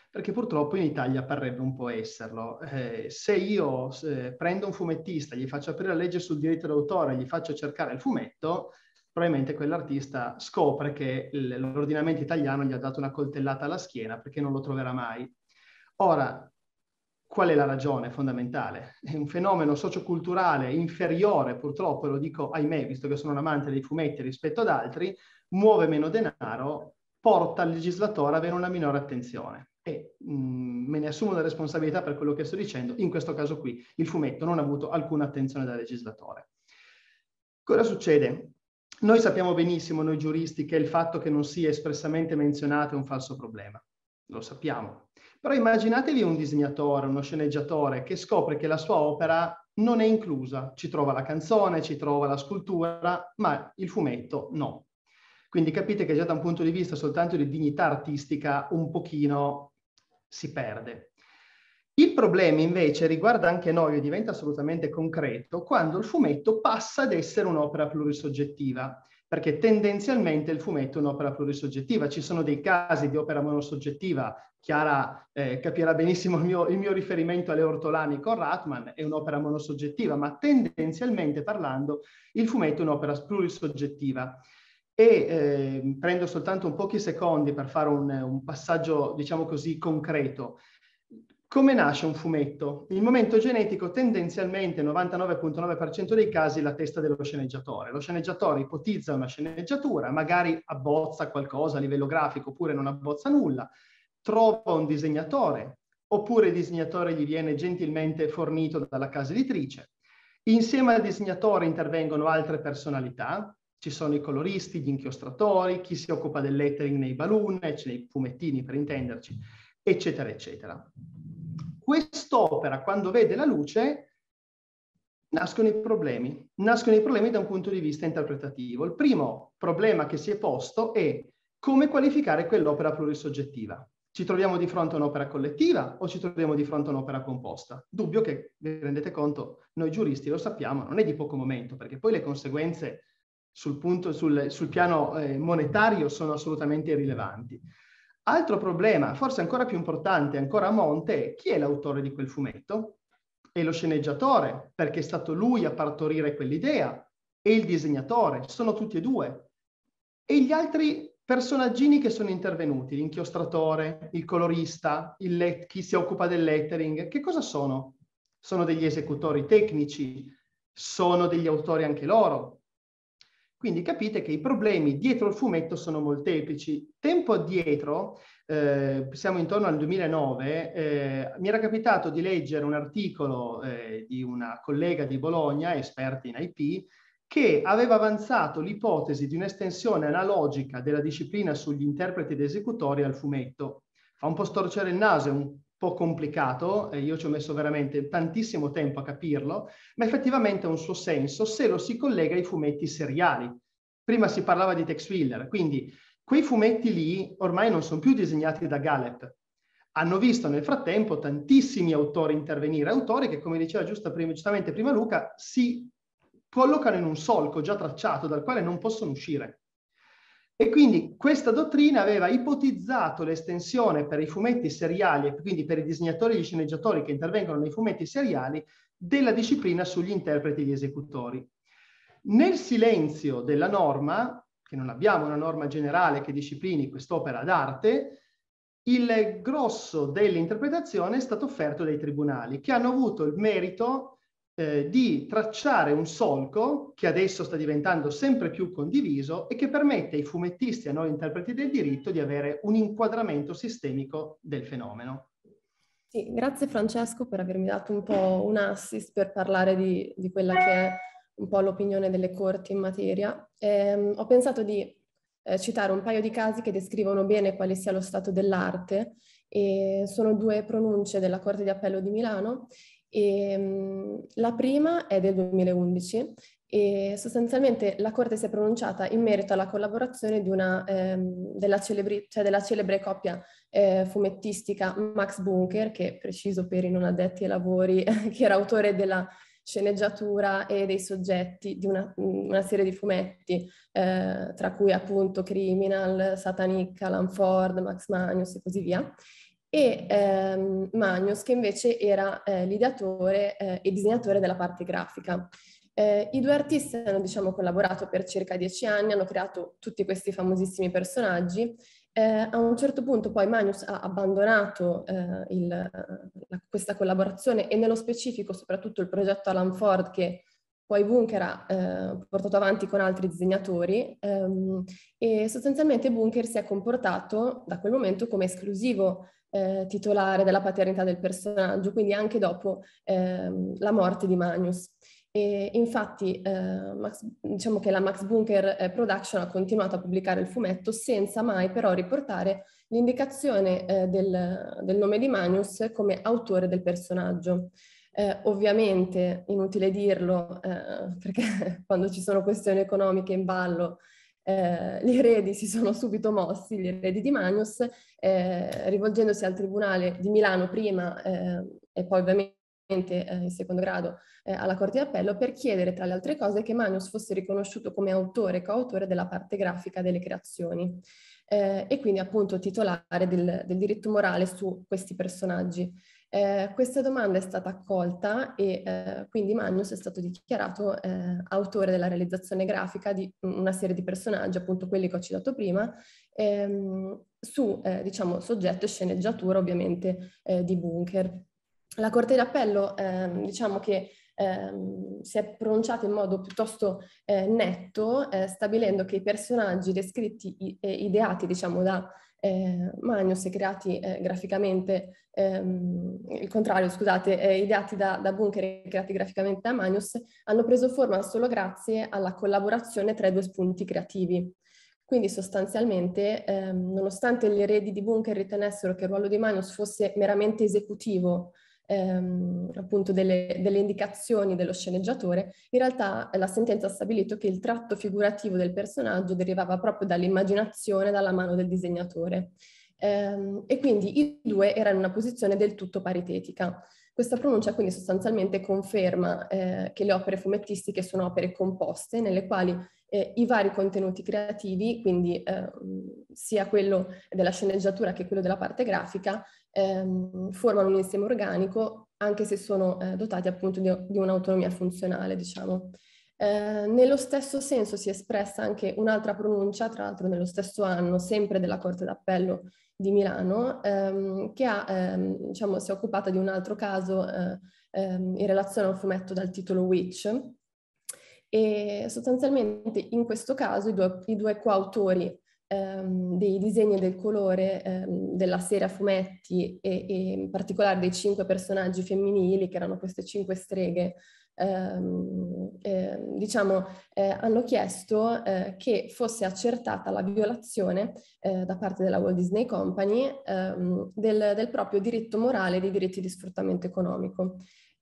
perché purtroppo in Italia parrebbe un po' esserlo. Eh, se io eh, prendo un fumettista, gli faccio aprire la legge sul diritto d'autore, gli faccio cercare il fumetto, probabilmente quell'artista scopre che l'ordinamento italiano gli ha dato una coltellata alla schiena perché non lo troverà mai. Ora, qual è la ragione fondamentale? È un fenomeno socioculturale inferiore, purtroppo, lo dico ahimè, visto che sono un amante dei fumetti rispetto ad altri, muove meno denaro, porta il legislatore ad avere una minore attenzione. E mh, mm, me ne assumo la responsabilità per quello che sto dicendo, in questo caso qui il fumetto non ha avuto alcuna attenzione dal legislatore. Cosa succede? Noi sappiamo benissimo, noi giuristi, che il fatto che non sia espressamente menzionato è un falso problema. Lo sappiamo. Però immaginatevi un disegnatore, uno sceneggiatore che scopre che la sua opera non è inclusa. Ci trova la canzone, ci trova la scultura, ma il fumetto no. Quindi capite che già da un punto di vista soltanto di dignità artistica un pochino si perde. Il problema invece riguarda anche noi e diventa assolutamente concreto quando il fumetto passa ad essere un'opera plurisoggettiva, perché tendenzialmente il fumetto è un'opera plurisoggettiva. Ci sono dei casi di opera monosoggettiva, Chiara eh, capirà benissimo il mio, il mio riferimento alle Ortolani con Ratman, è un'opera monosoggettiva, ma tendenzialmente parlando il fumetto è un'opera plurisoggettiva e eh, prendo soltanto pochi secondi per fare un, un passaggio, diciamo così, concreto. Come nasce un fumetto? Il momento genetico tendenzialmente, nel 99,9% dei casi, la testa dello sceneggiatore. Lo sceneggiatore ipotizza una sceneggiatura, magari abbozza qualcosa a livello grafico oppure non abbozza nulla, trova un disegnatore oppure il disegnatore gli viene gentilmente fornito dalla casa editrice. Insieme al disegnatore intervengono altre personalità, ci sono i coloristi, gli inchiostratori, chi si occupa del lettering nei balloon, cioè nei fumettini per intenderci, eccetera, eccetera quest'opera, quando vede la luce, nascono i problemi. Nascono i problemi da un punto di vista interpretativo. Il primo problema che si è posto è come qualificare quell'opera plurisoggettiva. Ci troviamo di fronte a un'opera collettiva o ci troviamo di fronte a un'opera composta? Dubbio che, vi rendete conto, noi giuristi lo sappiamo, non è di poco momento, perché poi le conseguenze sul, punto, sul, sul piano eh, monetario sono assolutamente irrilevanti. Altro problema, forse ancora più importante, ancora a monte, è chi è l'autore di quel fumetto? È lo sceneggiatore, perché è stato lui a partorire quell'idea, e il disegnatore, sono tutti e due. E gli altri personaggini che sono intervenuti, l'inchiostratore, il colorista, il let- chi si occupa del lettering, che cosa sono? Sono degli esecutori tecnici, sono degli autori anche loro, quindi capite che i problemi dietro il fumetto sono molteplici. Tempo addietro, eh, siamo intorno al 2009, eh, mi era capitato di leggere un articolo eh, di una collega di Bologna, esperta in IP, che aveva avanzato l'ipotesi di un'estensione analogica della disciplina sugli interpreti ed esecutori al fumetto. Fa un po' storcere il naso, è un po' complicato, eh, io ci ho messo veramente tantissimo tempo a capirlo, ma effettivamente ha un suo senso se lo si collega ai fumetti seriali. Prima si parlava di Tex Willer, quindi quei fumetti lì ormai non sono più disegnati da Gallup. Hanno visto nel frattempo tantissimi autori intervenire, autori che, come diceva prima, giustamente prima Luca, si collocano in un solco già tracciato dal quale non possono uscire. E quindi questa dottrina aveva ipotizzato l'estensione per i fumetti seriali, e quindi per i disegnatori e gli sceneggiatori che intervengono nei fumetti seriali, della disciplina sugli interpreti e gli esecutori. Nel silenzio della norma, che non abbiamo una norma generale che disciplini quest'opera d'arte, il grosso dell'interpretazione è stato offerto dai tribunali, che hanno avuto il merito eh, di tracciare un solco che adesso sta diventando sempre più condiviso e che permette ai fumettisti e a noi interpreti del diritto di avere un inquadramento sistemico del fenomeno. Sì, grazie Francesco per avermi dato un po' un assist per parlare di, di quella che è un po' l'opinione delle corti in materia. Eh, ho pensato di eh, citare un paio di casi che descrivono bene quale sia lo stato dell'arte e sono due pronunce della Corte di Appello di Milano e, ehm, la prima è del 2011 e sostanzialmente la Corte si è pronunciata in merito alla collaborazione una, ehm, della, celebri, cioè della, celebre coppia eh, fumettistica Max Bunker, che preciso per i non addetti ai lavori, [LAUGHS] che era autore della sceneggiatura e dei soggetti di una, una serie di fumetti, eh, tra cui appunto Criminal, Satanic, Alan Ford, Max Magnus e così via, e ehm, Magnus che invece era eh, l'ideatore eh, e disegnatore della parte grafica. Eh, I due artisti hanno diciamo, collaborato per circa dieci anni, hanno creato tutti questi famosissimi personaggi. Eh, a un certo punto poi Magnus ha abbandonato eh, il, la, questa collaborazione e nello specifico soprattutto il progetto Alan Ford che poi Bunker ha eh, portato avanti con altri disegnatori ehm, e sostanzialmente Bunker si è comportato da quel momento come esclusivo eh, titolare della paternità del personaggio, quindi anche dopo ehm, la morte di Magnus. E infatti eh, Max, diciamo che la Max Bunker eh, Production ha continuato a pubblicare il fumetto senza mai però riportare l'indicazione eh, del, del, nome di Magnus come autore del personaggio. Eh, ovviamente, inutile dirlo, eh, [LAUGHS] perché quando ci sono questioni economiche in ballo eh, gli eredi si sono subito mossi, gli eredi di Magnus, eh, rivolgendosi al Tribunale di Milano prima eh, e poi ovviamente eh, in secondo grado eh, alla Corte d'Appello per chiedere tra le altre cose che Magnus fosse riconosciuto come autore e coautore della parte grafica delle creazioni eh, e quindi appunto titolare del, del diritto morale su questi personaggi. Eh, questa domanda è stata accolta e eh, quindi Magnus è stato dichiarato eh, autore della realizzazione grafica di una serie di personaggi, appunto quelli che ho citato prima, ehm, su eh, diciamo, soggetto e sceneggiatura ovviamente eh, di Bunker. La Corte d'Appello ehm, diciamo che ehm, si è pronunciata in modo piuttosto eh, netto stabilendo che i personaggi descritti e ideati diciamo, da eh, Magno si creati eh, graficamente, ehm, il contrario, scusate, eh, ideati da, da Bunker e creati graficamente da Magnus, hanno preso forma solo grazie alla collaborazione tra i due spunti creativi. Quindi sostanzialmente, ehm, nonostante gli eredi di Bunker ritenessero che il ruolo di Magnus fosse meramente esecutivo ehm, appunto delle, delle, indicazioni dello sceneggiatore, in realtà eh, la sentenza ha stabilito che il tratto figurativo del personaggio derivava proprio dall'immaginazione, dalla mano del disegnatore. Ehm, e quindi i due erano in una posizione del tutto paritetica. Questa pronuncia quindi sostanzialmente conferma eh, che le opere fumettistiche sono opere composte nelle quali eh, i vari contenuti creativi, quindi eh, sia quello della sceneggiatura che quello della parte grafica, ehm, formano un insieme organico anche se sono eh, dotati appunto di, di un'autonomia funzionale, diciamo. Eh, nello stesso senso si è espressa anche un'altra pronuncia, tra l'altro nello stesso anno, sempre della Corte d'Appello di Milano, ehm, che ha, ehm, diciamo, si è occupata di un altro caso eh, ehm, in relazione a un fumetto dal titolo Witch. E sostanzialmente in questo caso i due, i due coautori ehm, dei disegni del colore ehm, della serie a fumetti e, e, in particolare dei cinque personaggi femminili che erano queste cinque streghe, ehm, eh, diciamo, eh, hanno chiesto eh, che fosse accertata la violazione eh, da parte della Walt Disney Company ehm, del, del, proprio diritto morale e dei diritti di sfruttamento economico.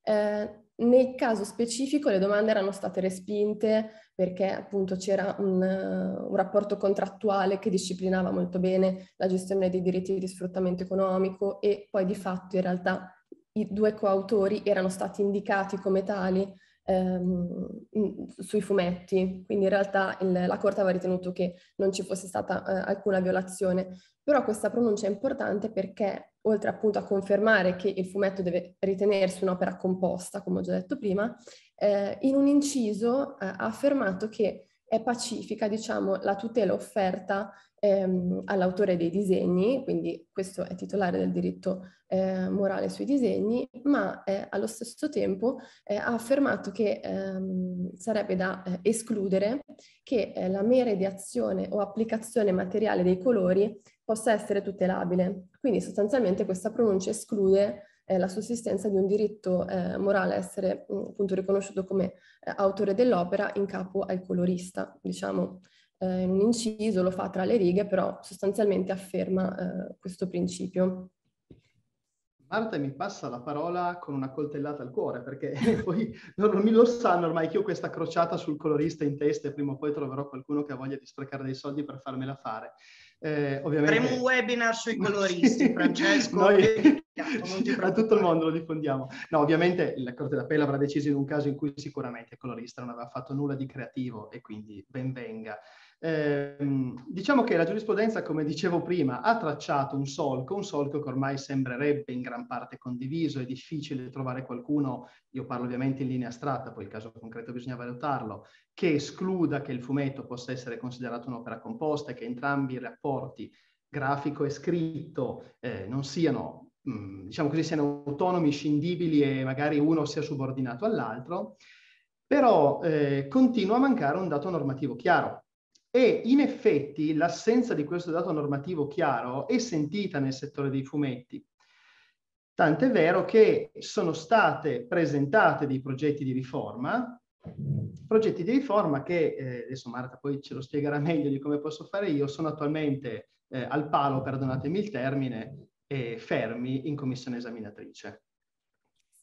Eh, nel caso specifico le domande erano state respinte perché appunto c'era un, un, rapporto contrattuale che disciplinava molto bene la gestione dei diritti di sfruttamento economico e poi di fatto in realtà i due coautori erano stati indicati come tali ehm, mm, sui fumetti, quindi in realtà il, la Corte aveva ritenuto che non ci fosse stata eh, alcuna violazione, però questa pronuncia è importante perché oltre appunto a confermare che il fumetto deve ritenersi un'opera composta, come ho già detto prima, eh, in un inciso eh, ha affermato che è pacifica, diciamo, la tutela offerta ehm, all'autore dei disegni, quindi questo è titolare del diritto eh, morale sui disegni, ma eh, allo stesso tempo eh, ha affermato che ehm, sarebbe da eh, escludere che eh, la mera ideazione o applicazione materiale dei colori possa essere tutelabile. Quindi sostanzialmente questa pronuncia esclude eh, la sussistenza di un diritto eh, morale a essere mh, mm, appunto riconosciuto come eh, autore dell'opera in capo al colorista, diciamo eh, in un inciso, lo fa tra le righe, però sostanzialmente afferma eh, questo principio. Marta mi passa la parola con una coltellata al cuore, perché [LAUGHS] poi non, mi lo sanno ormai che ho questa crociata sul colorista in testa e prima o poi troverò qualcuno che ha voglia di sprecare dei soldi per farmela fare. Eh, ovviamente... Faremo un webinar sui coloristi, [LAUGHS] Francesco. Noi... [LAUGHS] A tutto il mondo lo diffondiamo. No, ovviamente la Corte d'Appello avrà deciso in un caso in cui sicuramente il colorista non aveva fatto nulla di creativo e quindi ben venga Ehm, diciamo che la giurisprudenza, come dicevo prima, ha tracciato un solco, un solco che ormai sembrerebbe in gran parte condiviso, è difficile trovare qualcuno, io parlo ovviamente in linea astratta, poi il caso concreto bisogna valutarlo, che escluda che il fumetto possa essere considerato un'opera composta e che entrambi i rapporti grafico e scritto eh, non siano, mm, diciamo così, siano autonomi, scindibili e magari uno sia subordinato all'altro, però eh, continua a mancare un dato normativo chiaro e in effetti l'assenza di questo dato normativo chiaro è sentita nel settore dei fumetti. Tant'è vero che sono state presentate dei progetti di riforma, progetti di riforma che, eh, adesso Marta poi ce lo spiegherà [LAUGHS] meglio di come posso fare io, sono attualmente eh, al palo, perdonatemi il termine, e fermi in commissione esaminatrice.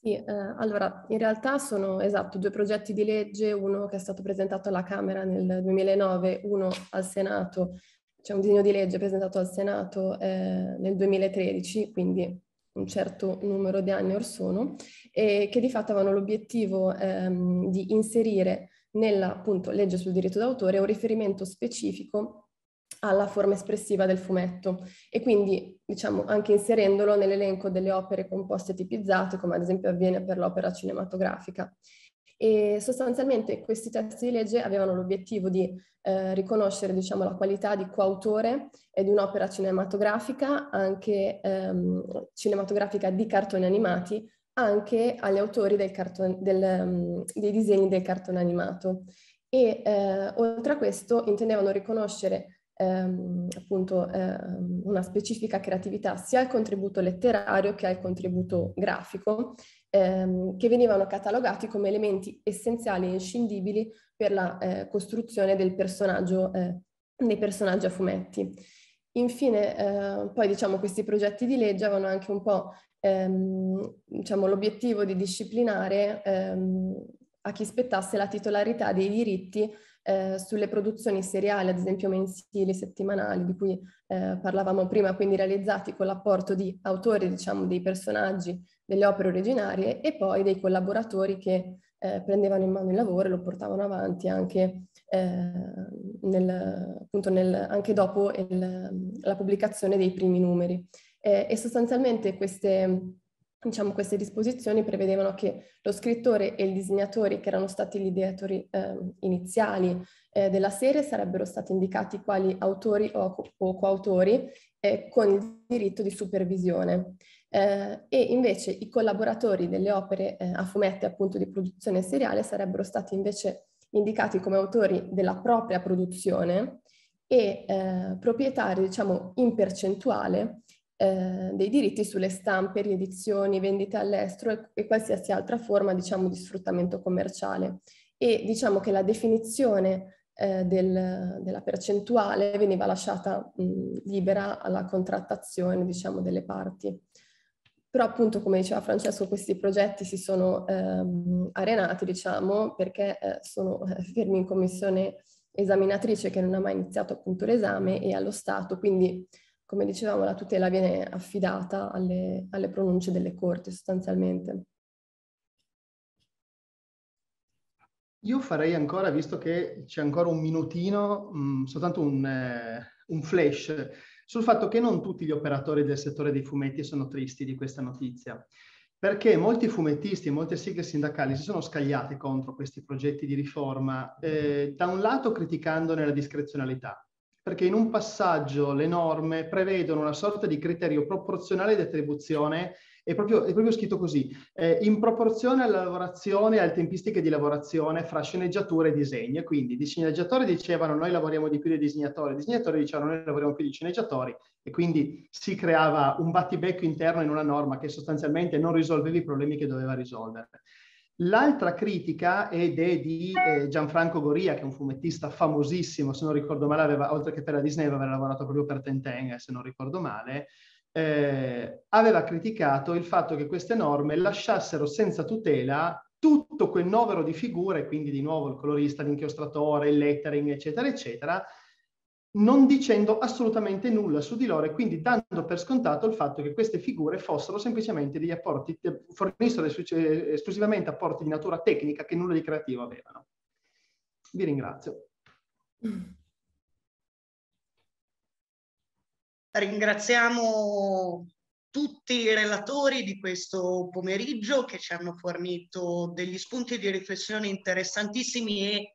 Sì, eh, allora in realtà sono esatto due progetti di legge, uno che è stato presentato alla Camera nel 2009, uno al Senato, c'è cioè un disegno di legge presentato al Senato eh, nel 2013, quindi un certo numero di anni or sono, e che di fatto avevano l'obiettivo ehm, di inserire nella appunto legge sul diritto d'autore un riferimento specifico alla forma espressiva del fumetto e quindi diciamo anche inserendolo nell'elenco delle opere composte tipizzate come ad esempio avviene per l'opera cinematografica. E sostanzialmente questi testi di legge avevano l'obiettivo di eh, riconoscere diciamo, la qualità di coautore di un'opera cinematografica, anche ehm, cinematografica di cartoni animati, anche agli autori del cartone, del, um, dei disegni del cartone animato. E eh, oltre a questo intendevano riconoscere ehm, appunto ehm, una specifica creatività sia al contributo letterario che al contributo grafico, ehm, che venivano catalogati come elementi essenziali e inscindibili per la eh, costruzione del personaggio, eh, dei personaggi a fumetti. Infine, eh, poi diciamo questi progetti di legge avevano anche un po' ehm, diciamo, l'obiettivo di disciplinare ehm, a chi spettasse la titolarità dei diritti eh, sulle produzioni seriali, ad esempio mensili, settimanali, di cui eh, parlavamo prima, quindi realizzati con l'apporto di autori, diciamo, dei personaggi delle opere originarie e poi dei collaboratori che eh, prendevano in mano il lavoro e lo portavano avanti anche, eh, nel, appunto nel, anche dopo il, la pubblicazione dei primi numeri. Eh, e sostanzialmente queste diciamo, queste disposizioni prevedevano che lo scrittore e il disegnatore, che erano stati gli ideatori eh, iniziali eh, della serie, sarebbero stati indicati quali autori o, o coautori eh, con il diritto di supervisione. Eh, e invece i collaboratori delle opere eh, a fumetti appunto di produzione seriale sarebbero stati invece indicati come autori della propria produzione e eh, proprietari diciamo in percentuale eh, dei diritti sulle stampe, riedizioni, vendite all'estero e, e qualsiasi altra forma diciamo, di sfruttamento commerciale. E diciamo che la definizione eh, del, della percentuale veniva lasciata mh, libera alla contrattazione diciamo, delle parti. Però appunto, come diceva Francesco, questi progetti si sono ehm, arenati, diciamo, perché eh, sono eh, fermi in commissione esaminatrice che non ha mai iniziato appunto l'esame e allo Stato, quindi come dicevamo, la tutela viene affidata alle, alle pronunce delle corti sostanzialmente. Io farei ancora, visto che c'è ancora un minutino, mh, mm, soltanto un, eh, un, flash sul fatto che non tutti gli operatori del settore dei fumetti sono tristi di questa notizia, perché molti fumettisti, e molte sigle sindacali si sono scagliate contro questi progetti di riforma, eh, da un lato criticandone la discrezionalità, perché in un passaggio le norme prevedono una sorta di criterio proporzionale di attribuzione, è proprio, è proprio scritto così, eh, in proporzione alla lavorazione, alle tempistiche di lavorazione fra sceneggiatura e disegno. Quindi i disegnatori dicevano noi lavoriamo di più dei disegnatori, i disegnatori dicevano noi lavoriamo più di sceneggiatori e quindi si creava un battibecco interno in una norma che sostanzialmente non risolveva i problemi che doveva risolvere. L'altra critica, ed è di eh, Gianfranco Goria, che è un fumettista famosissimo, se non ricordo male, aveva, oltre che per la Disney aveva lavorato proprio per Tenten, eh, se non ricordo male, eh, aveva criticato il fatto che queste norme lasciassero senza tutela tutto quel novero di figure, quindi di nuovo il colorista, l'inchiostratore, il lettering, eccetera, eccetera, non dicendo assolutamente nulla su di loro e quindi dando per scontato il fatto che queste figure fossero semplicemente degli apporti, eh, fornissero eh, esclusivamente apporti di natura tecnica che nulla di creativo avevano. Vi ringrazio. Ringraziamo tutti i relatori di questo pomeriggio che ci hanno fornito degli spunti di riflessione interessantissimi e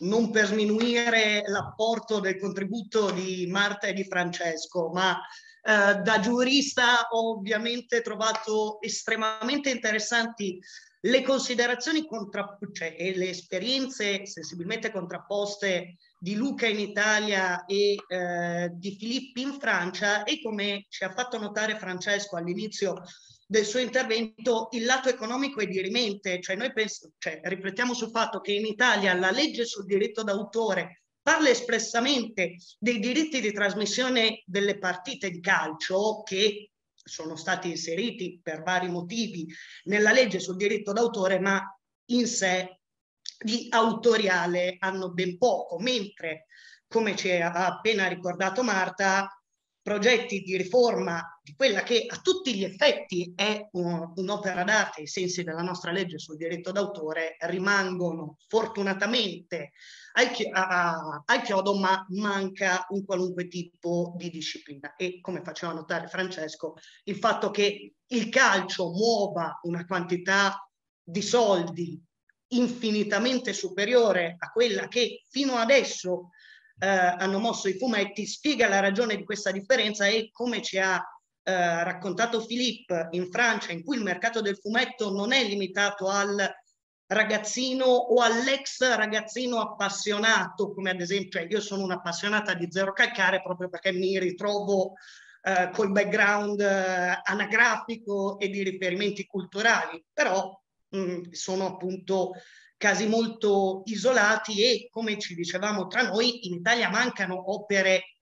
non per sminuire l'apporto del contributo di Marta e di Francesco, ma eh, da giurista ho ovviamente trovato estremamente interessanti le considerazioni contra- cioè, e le esperienze sensibilmente contrapposte di Luca in Italia e eh, di Filippi in Francia e come ci ha fatto notare Francesco all'inizio del suo intervento il lato economico è dirimente, cioè noi penso, cioè, riflettiamo sul fatto che in Italia la legge sul diritto d'autore parla espressamente dei diritti di trasmissione delle partite di calcio che sono stati inseriti per vari motivi nella legge sul diritto d'autore, ma in sé di autoriale hanno ben poco, mentre come ci ha appena ricordato Marta, progetti di riforma di quella che a tutti gli effetti è un'opera d'arte ai sensi della nostra legge sul diritto d'autore rimangono fortunatamente al, chi a, al chiodo ma manca un qualunque tipo di disciplina e come faceva notare Francesco il fatto che il calcio muova una quantità di soldi infinitamente superiore a quella che fino adesso eh, hanno mosso i fumetti spiega la ragione di questa differenza e come ci ha eh, raccontato Philippe in Francia, in cui il mercato del fumetto non è limitato al ragazzino o all'ex ragazzino appassionato, come ad esempio cioè, io sono un'appassionata di Zero Calcare proprio perché mi ritrovo eh, col background eh, anagrafico e di riferimenti culturali, però mh, mm, sono appunto casi molto isolati e come ci dicevamo tra noi in Italia mancano opere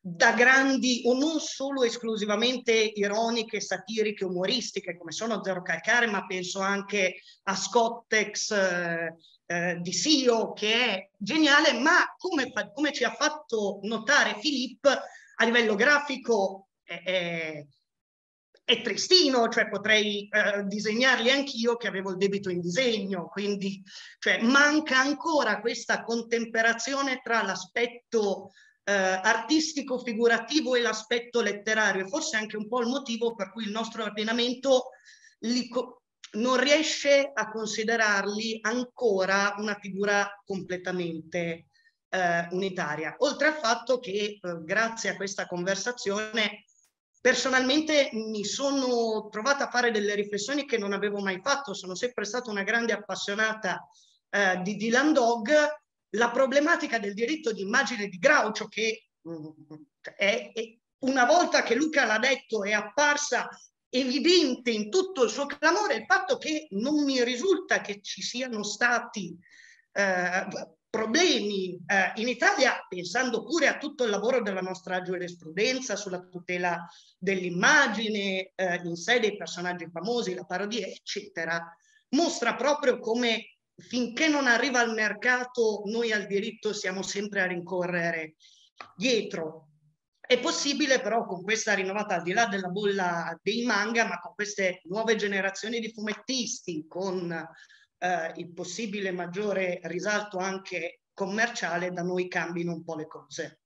da grandi o non solo esclusivamente ironiche, satiriche, umoristiche come sono Zero Calcare ma penso anche a Scottex eh, eh, di Sio che è geniale ma come, come, ci ha fatto notare Filippo a livello grafico eh, è tristino, cioè potrei eh, disegnarli anch'io che avevo il debito in disegno, quindi cioè, manca ancora questa contemperazione tra l'aspetto eh, artistico figurativo e l'aspetto letterario e forse anche un po' il motivo per cui il nostro ordinamento non riesce a considerarli ancora una figura completamente eh, unitaria, oltre al fatto che eh, grazie a questa conversazione Personalmente mi sono trovata a fare delle riflessioni che non avevo mai fatto, sono sempre stata una grande appassionata eh, di Dylan Dog. La problematica del diritto di immagine di Groucho, che mh, mm, è, è una volta che Luca l'ha detto, è apparsa evidente in tutto il suo clamore il fatto che non mi risulta che ci siano stati eh, problemi eh, in Italia, pensando pure a tutto il lavoro della nostra giurisprudenza sulla tutela dell'immagine eh, in sé dei personaggi famosi, la parodia, eccetera, mostra proprio come finché non arriva al mercato noi al diritto siamo sempre a rincorrere dietro. È possibile però con questa rinnovata, al di là della bolla dei manga, ma con queste nuove generazioni di fumettisti, con eh, il possibile maggiore risalto anche commerciale, da noi cambino un po' le cose.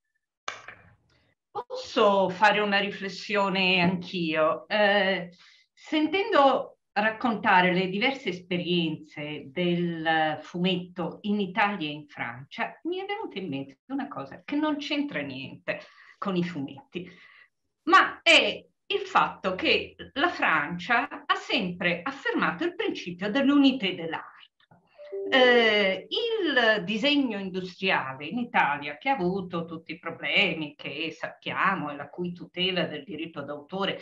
Posso fare una riflessione anch'io? Eh, sentendo raccontare le diverse esperienze del fumetto in Italia e in Francia, mi è venuta in mente una cosa che non c'entra niente con i fumetti, ma è il fatto che la Francia ha sempre affermato il principio dell'unità dell'arte. Eh, il disegno industriale in Italia, che ha avuto tutti i problemi che sappiamo e la cui tutela del diritto d'autore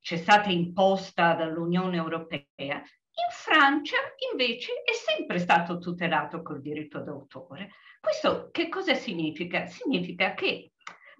c'è stata imposta dall'Unione Europea, in Francia invece è sempre stato tutelato col diritto d'autore. Questo che cosa significa? Significa che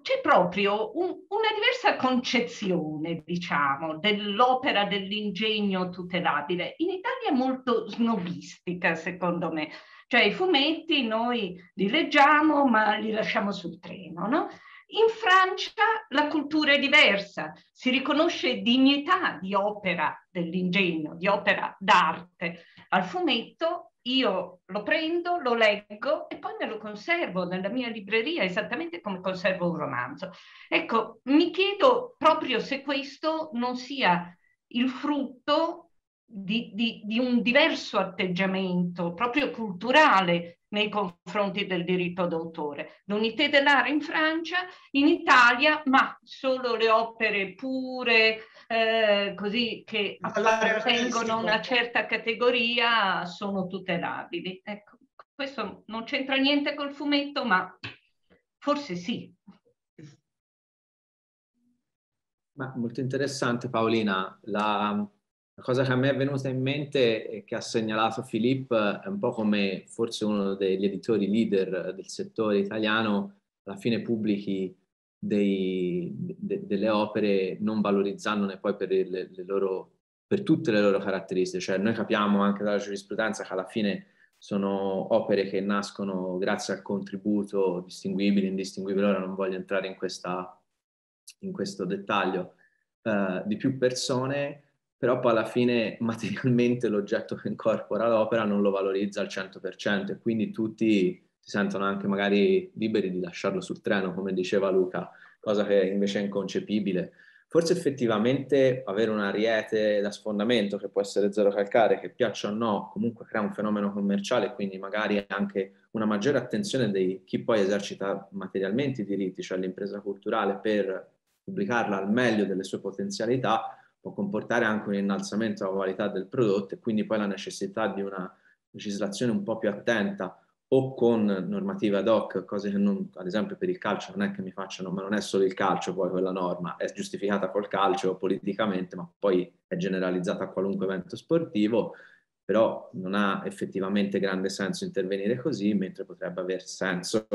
c'è proprio un, una diversa concezione, diciamo, dell'opera dell'ingegno tutelabile. In Italia è molto snobistica, secondo me. Cioè i fumetti noi li leggiamo ma li lasciamo sul treno, no? In Francia la cultura è diversa, si riconosce dignità di opera dell'ingegno, di opera d'arte al fumetto, io lo prendo, lo leggo e poi me lo conservo nella mia libreria, esattamente come conservo un romanzo. Ecco, mi chiedo proprio se questo non sia il frutto di, di, di un diverso atteggiamento proprio culturale nei confronti del diritto d'autore. L'unité dell'arte in Francia, in Italia, ma solo le opere pure, eh, così che appartengono a una certa categoria, sono tutelabili. Ecco, questo non c'entra niente col fumetto, ma forse sì. Ma molto interessante Paolina, la, la cosa che a me è venuta in mente e che ha segnalato Filippo eh, è un po' come forse uno degli editori leader eh, del settore italiano alla fine pubblichi dei, de, delle opere non valorizzandone poi per, le, le loro, per, tutte le loro caratteristiche. Cioè noi capiamo anche dalla giurisprudenza che alla fine sono opere che nascono grazie al contributo distinguibile, indistinguibile, ora non voglio entrare in, questa, in questo dettaglio, eh, di più persone però poi alla fine [LAUGHS] materialmente l'oggetto che incorpora l'opera non lo valorizza al 100% e quindi tutti si sentono anche magari liberi di lasciarlo sul treno, come diceva Luca, cosa che invece è inconcepibile. Forse effettivamente avere una ariete da sfondamento, che può essere zero calcare, che piaccia o no, comunque crea un fenomeno commerciale, quindi magari anche una maggiore attenzione di chi poi esercita materialmente i diritti, cioè l'impresa culturale, per pubblicarla al meglio delle sue potenzialità, può comportare anche un innalzamento della qualità del prodotto e quindi poi la necessità di una legislazione un po' più attenta o con normative ad hoc, cose che non, ad esempio per il calcio non è che mi facciano, ma non è solo il calcio poi quella norma, è giustificata col calcio politicamente, ma poi è generalizzata a qualunque evento sportivo, però non ha effettivamente grande senso intervenire così, mentre potrebbe aver senso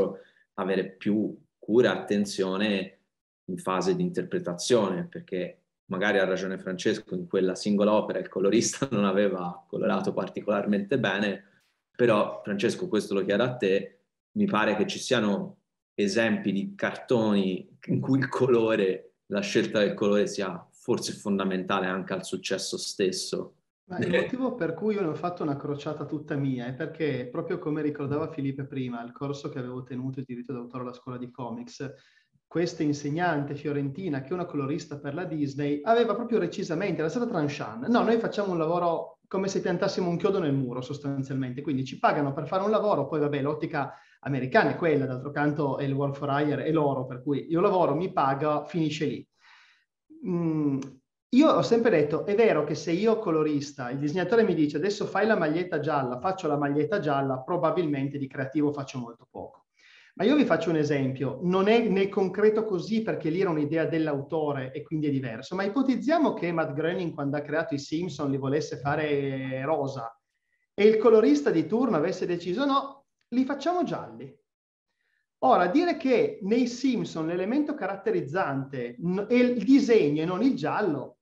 avere più cura, attenzione in fase di interpretazione, perché magari ha ragione Francesco, in quella singola opera il colorista [LAUGHS] non aveva colorato particolarmente bene, però Francesco questo lo chiedo a te, mi pare che ci siano esempi di cartoni in cui il colore, la scelta del colore sia forse fondamentale anche al successo stesso. Ma il motivo per cui io ne ho fatto una crociata tutta mia è perché, proprio come ricordava Filipe prima, il corso che avevo tenuto il diritto d'autore alla scuola di comics, questa insegnante fiorentina, che è una colorista per la Disney, aveva proprio precisamente, era stata Transhan, no, noi facciamo un lavoro come se piantassimo un chiodo nel muro sostanzialmente, quindi ci pagano per fare un lavoro, poi vabbè l'ottica americana è quella, d'altro canto è il work for hire, è loro, per cui io lavoro, mi pago, finisce lì. Mm, io ho sempre detto, è vero che se io colorista, il disegnatore mi dice adesso fai la maglietta gialla, faccio la maglietta gialla, probabilmente di creativo faccio molto poco. Ma io vi faccio un esempio, non è nel concreto così perché lì era un'idea dell'autore e quindi è diverso, ma ipotizziamo che Matt Groening quando ha creato i Simpson li volesse fare eh, rosa e il colorista di turno avesse deciso no, li facciamo gialli. Ora, dire che nei Simpson l'elemento caratterizzante è il disegno e non il giallo,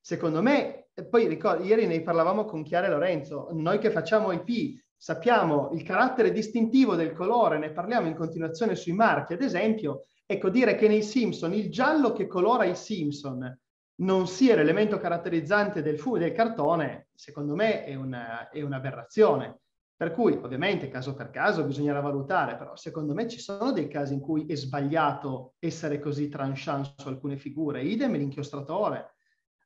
secondo me, eh, poi ricordo, ieri ne parlavamo con Chiara e Lorenzo, noi che facciamo IP, sappiamo il carattere distintivo del colore, ne parliamo in continuazione sui marchi, ad esempio, ecco dire che nei Simpson il giallo che colora i Simpson non sia l'elemento caratterizzante del, fu- del cartone, secondo me è, una, è un'aberrazione. Per cui, ovviamente, caso per caso bisognerà valutare, però secondo me ci sono dei casi in cui è sbagliato essere così tranchant su alcune figure, idem l'inchiostratore.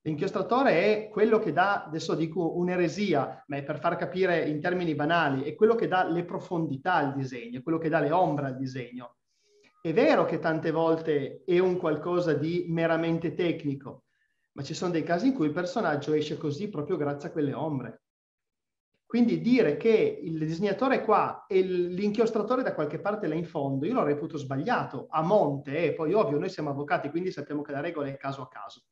L'inchiostratore è quello che dà, adesso dico un'eresia, ma è per far capire in termini banali, è quello che dà le profondità al disegno, è quello che dà le ombre al disegno. È vero che tante volte è un qualcosa di meramente tecnico, ma ci sono dei casi in cui il personaggio esce così proprio grazie a quelle ombre. Quindi dire che il disegnatore qua e l'inchiostratore da qualche parte là in fondo, io lo reputo sbagliato, a monte, e eh? poi ovvio, noi siamo avvocati, quindi sappiamo che la regola è caso a caso.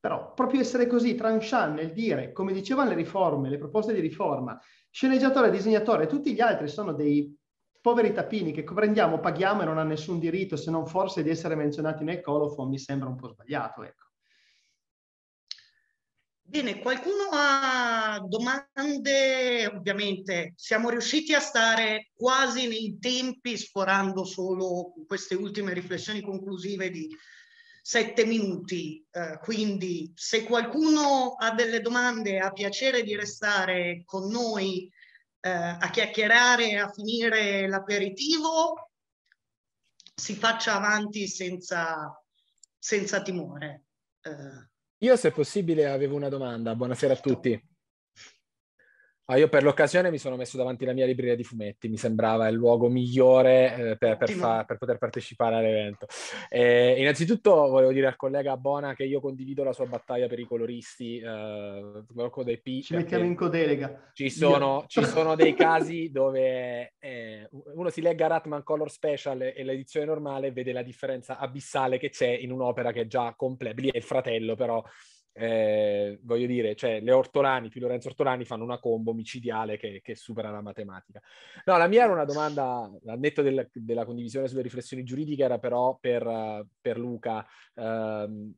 Però proprio essere così tranchant nel dire, come dicevano le riforme, le proposte di riforma, sceneggiatore, disegnatore, tutti gli altri sono dei poveri tapini che prendiamo, paghiamo e non ha nessun diritto, se non forse di essere menzionati nel colofo, mi sembra un po' sbagliato. Ecco. Bene, qualcuno ha domande? Ovviamente siamo riusciti a stare quasi nei tempi, sforando solo queste ultime riflessioni conclusive di sette minuti. Eh, quindi se qualcuno ha delle domande, ha piacere di restare con noi eh, a chiacchierare, a finire l'aperitivo, si faccia avanti senza, senza timore. Eh. Io se possibile avevo una domanda. Buonasera a tutti. Ah, io per l'occasione mi sono messo davanti la mia libreria di fumetti, mi sembrava il luogo migliore eh, per, per, fa, per, poter partecipare all'evento. Eh, innanzitutto volevo dire al collega Bona che io condivido la sua battaglia per i coloristi, eh, dei P, ci mettiamo in codelega. Ci sono, [LAUGHS] ci sono dei casi dove eh, uno si legga Ratman Color Special e l'edizione normale vede la differenza abissale che c'è in un'opera che è già completa, lì è il fratello però eh, voglio dire, cioè le Ortolani più Lorenzo Ortolani fanno una combo micidiale che, che supera la matematica. No, la mia era una domanda, al netto del, della condivisione sulle riflessioni giuridiche, era però per, per Luca, ehm,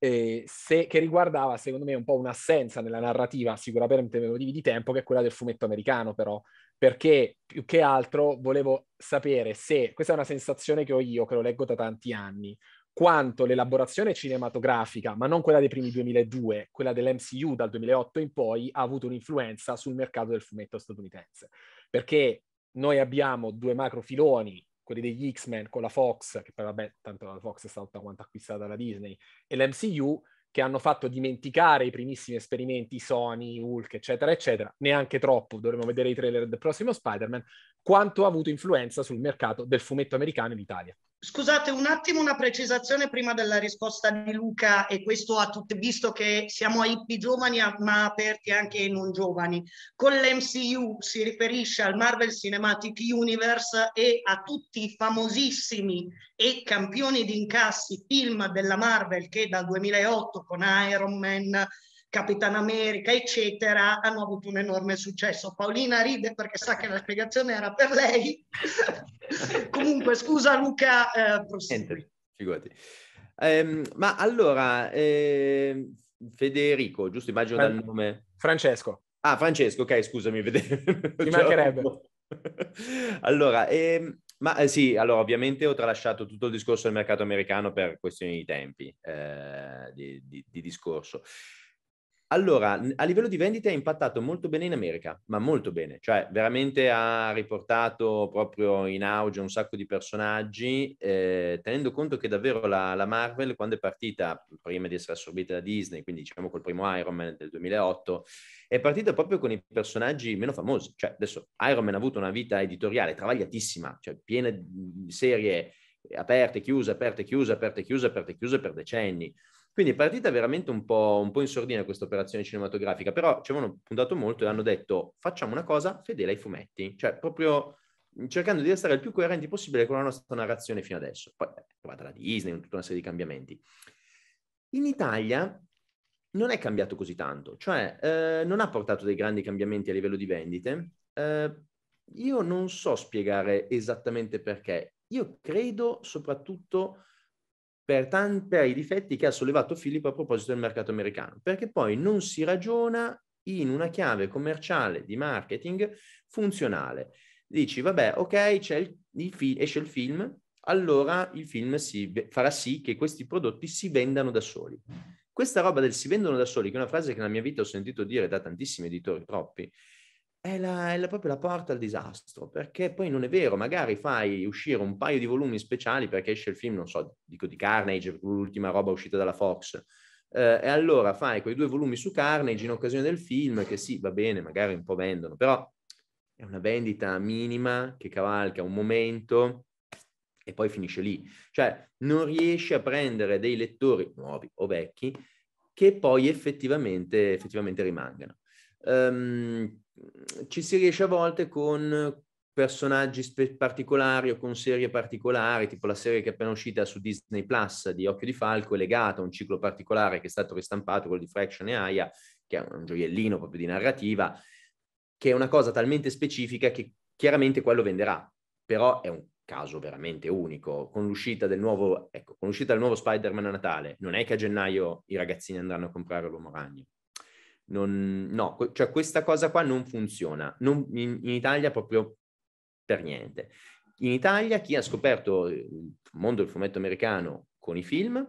eh, se, che riguardava secondo me un po' un'assenza nella narrativa, sicuramente per motivi di tempo, che è quella del fumetto americano però, perché più che altro volevo sapere se, questa è una sensazione che ho io, che lo leggo da tanti anni, quanto l'elaborazione cinematografica, ma non quella dei primi 2002, quella dell'MCU dal 2008 in poi, ha avuto un'influenza sul mercato del fumetto statunitense. Perché noi abbiamo due macro filoni, quelli degli X-Men con la Fox, che poi vabbè, tanto la Fox è stata quanto acquistata dalla Disney, e l'MCU, che hanno fatto dimenticare i primissimi esperimenti Sony, Hulk, eccetera, eccetera, neanche troppo, dovremmo vedere i trailer del prossimo Spider-Man, quanto ha avuto influenza sul mercato del fumetto americano in Italia. Scusate un attimo una precisazione prima della risposta di Luca e questo a tutti, visto che siamo a hippie giovani ma aperti anche ai non giovani. Con l'MCU si riferisce al Marvel Cinematic Universe e a tutti i famosissimi e campioni di incassi film della Marvel che dal 2008 con Iron Man, Capitan America, eccetera, hanno avuto un enorme successo. Paolina ride perché sa che la spiegazione era per lei. [LAUGHS] Comunque, scusa Luca, eh, prosegui. Figurati. Ehm, ma allora, eh, Federico, giusto immagino Fra- dal nome? Francesco. Ah, Francesco, ok, scusami. Vede... Ti [LAUGHS] mancherebbe. allora, ehm, ma eh, sì, allora ovviamente ho tralasciato tutto il discorso del mercato americano per questioni di tempi, eh, di, di, di discorso. Allora, a livello di vendite è impattato molto bene in America, ma molto bene, cioè veramente ha riportato proprio in auge un sacco di personaggi, eh, tenendo conto che davvero la, la, Marvel quando è partita, prima di essere assorbita da Disney, quindi diciamo col primo Iron Man del 2008, è partita proprio con i personaggi meno famosi, cioè adesso Iron Man ha avuto una vita editoriale travagliatissima, cioè piena di serie aperte, chiuse, aperte, chiuse, aperte, chiuse, aperte, chiuse per decenni quindi è partita veramente un po', un po in sordina questa operazione cinematografica, però ci avevano puntato molto e hanno detto facciamo una cosa fedele ai fumetti, cioè proprio cercando di restare il più coerenti possibile con la nostra narrazione fino adesso. Poi eh, è arrivata la Disney, tutta una serie di cambiamenti. In Italia non è cambiato così tanto, cioè eh, non ha portato dei grandi cambiamenti a livello di vendite. Eh, io non so spiegare esattamente perché. Io credo soprattutto per, tan- per i difetti che ha sollevato Filippo a proposito del mercato americano, perché poi non si ragiona in una chiave commerciale di marketing funzionale. Dici, vabbè, ok, c'è il, il fi- esce il film, allora il film si, farà sì che questi prodotti si vendano da soli. Questa roba del si vendono da soli, che è una frase che nella mia vita ho sentito dire da tantissimi editori, troppi, è, la, è la, proprio la porta al disastro, perché poi non è vero, magari fai uscire un paio di volumi speciali perché esce il film, non so, dico di Carnage, l'ultima roba uscita dalla Fox, eh, e allora fai quei due volumi su Carnage in occasione del film, che sì, va bene, magari un po' vendono, però è una vendita minima che cavalca un momento e poi finisce lì. Cioè, non riesci a prendere dei lettori nuovi o vecchi che poi effettivamente, effettivamente rimangano. Um, Mhmm, ci si riesce a volte con personaggi spe- particolari o con serie particolari, tipo la serie che è appena uscita su Disney Plus di Occhio di Falco è legata a un ciclo particolare che è stato ristampato, quello di Fraction e Aya, che è un gioiellino proprio di narrativa, che è una cosa talmente specifica che chiaramente quello venderà, però è un caso veramente unico. Con l'uscita del nuovo, ecco, con l'uscita del nuovo Spider-Man a Natale, non è che a gennaio i ragazzini andranno a comprare l'Uomo Ragno, non, no, cioè questa cosa qua non funziona, non, in, in Italia proprio per niente. In Italia chi ha scoperto eh, il mondo del fumetto americano con i film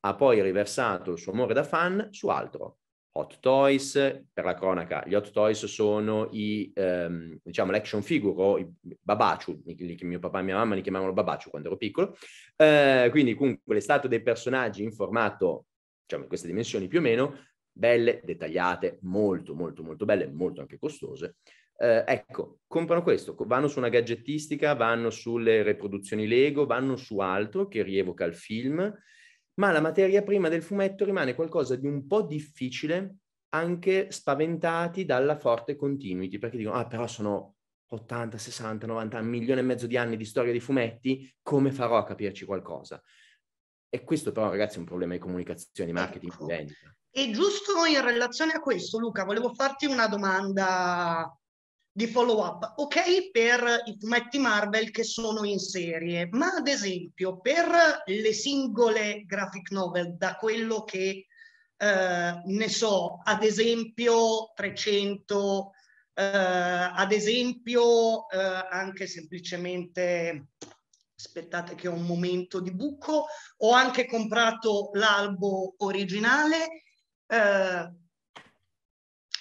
ha poi riversato il suo amore da fan su altro, Hot Toys, per la cronaca, gli Hot Toys sono i, ehm, diciamo, l'action figure o i babaciu, che mio papà e mia mamma li chiamavano babaciu quando ero piccolo, eh, quindi comunque l'estate dei personaggi in formato, diciamo, in queste dimensioni più o meno, belle, dettagliate, molto, molto, molto belle, molto anche costose. Eh, ecco, comprano questo, vanno su una gadgettistica, vanno sulle riproduzioni Lego, vanno su altro che rievoca il film, ma la materia prima del fumetto rimane qualcosa di un po' difficile, anche spaventati dalla forte continuity, perché dicono, ah però sono 80, 60, 90, un milione e mezzo di anni di storia di fumetti, come farò a capirci qualcosa? E questo però, ragazzi, è un problema di comunicazione, di marketing, di ecco. vendita. E giusto in relazione a questo, Luca, volevo farti una domanda di follow up. Ok per i fumetti Marvel che sono in serie, ma ad esempio per le singole graphic novel, da quello che eh, ne so, ad esempio 300, eh, ad esempio eh, anche semplicemente aspettate che ho un momento di buco, ho anche comprato l'albo originale eh,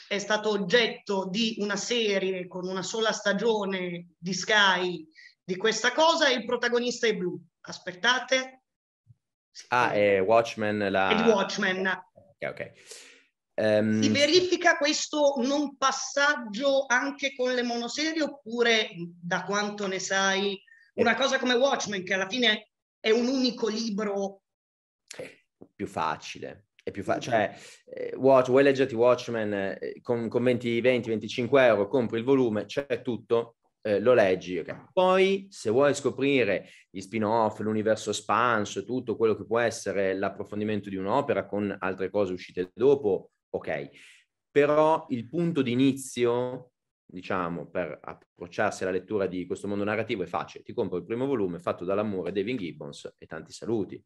è stato oggetto di una serie con una sola stagione di Sky di questa cosa e il protagonista è blu. Aspettate. Ah, è Watchmen. La... È Watchmen. Ok, ok. Um... Si verifica questo non passaggio anche con le monoserie oppure, da quanto ne sai, una eh. cosa come Watchmen che alla fine è un unico libro? Eh, più facile è più facile. Cioè, eh, watch, vuoi leggerti Watchmen eh, con, con 20, 20, 25 euro, compri il volume, c'è tutto, eh, lo leggi. Okay. Poi, se vuoi scoprire gli spin-off, l'universo espanso, tutto quello che può essere l'approfondimento di un'opera con altre cose uscite dopo, ok. Però il punto di inizio, diciamo, per approcciarsi alla lettura di questo mondo narrativo è facile. Ti compro il primo volume fatto dall'amore David Gibbons e tanti saluti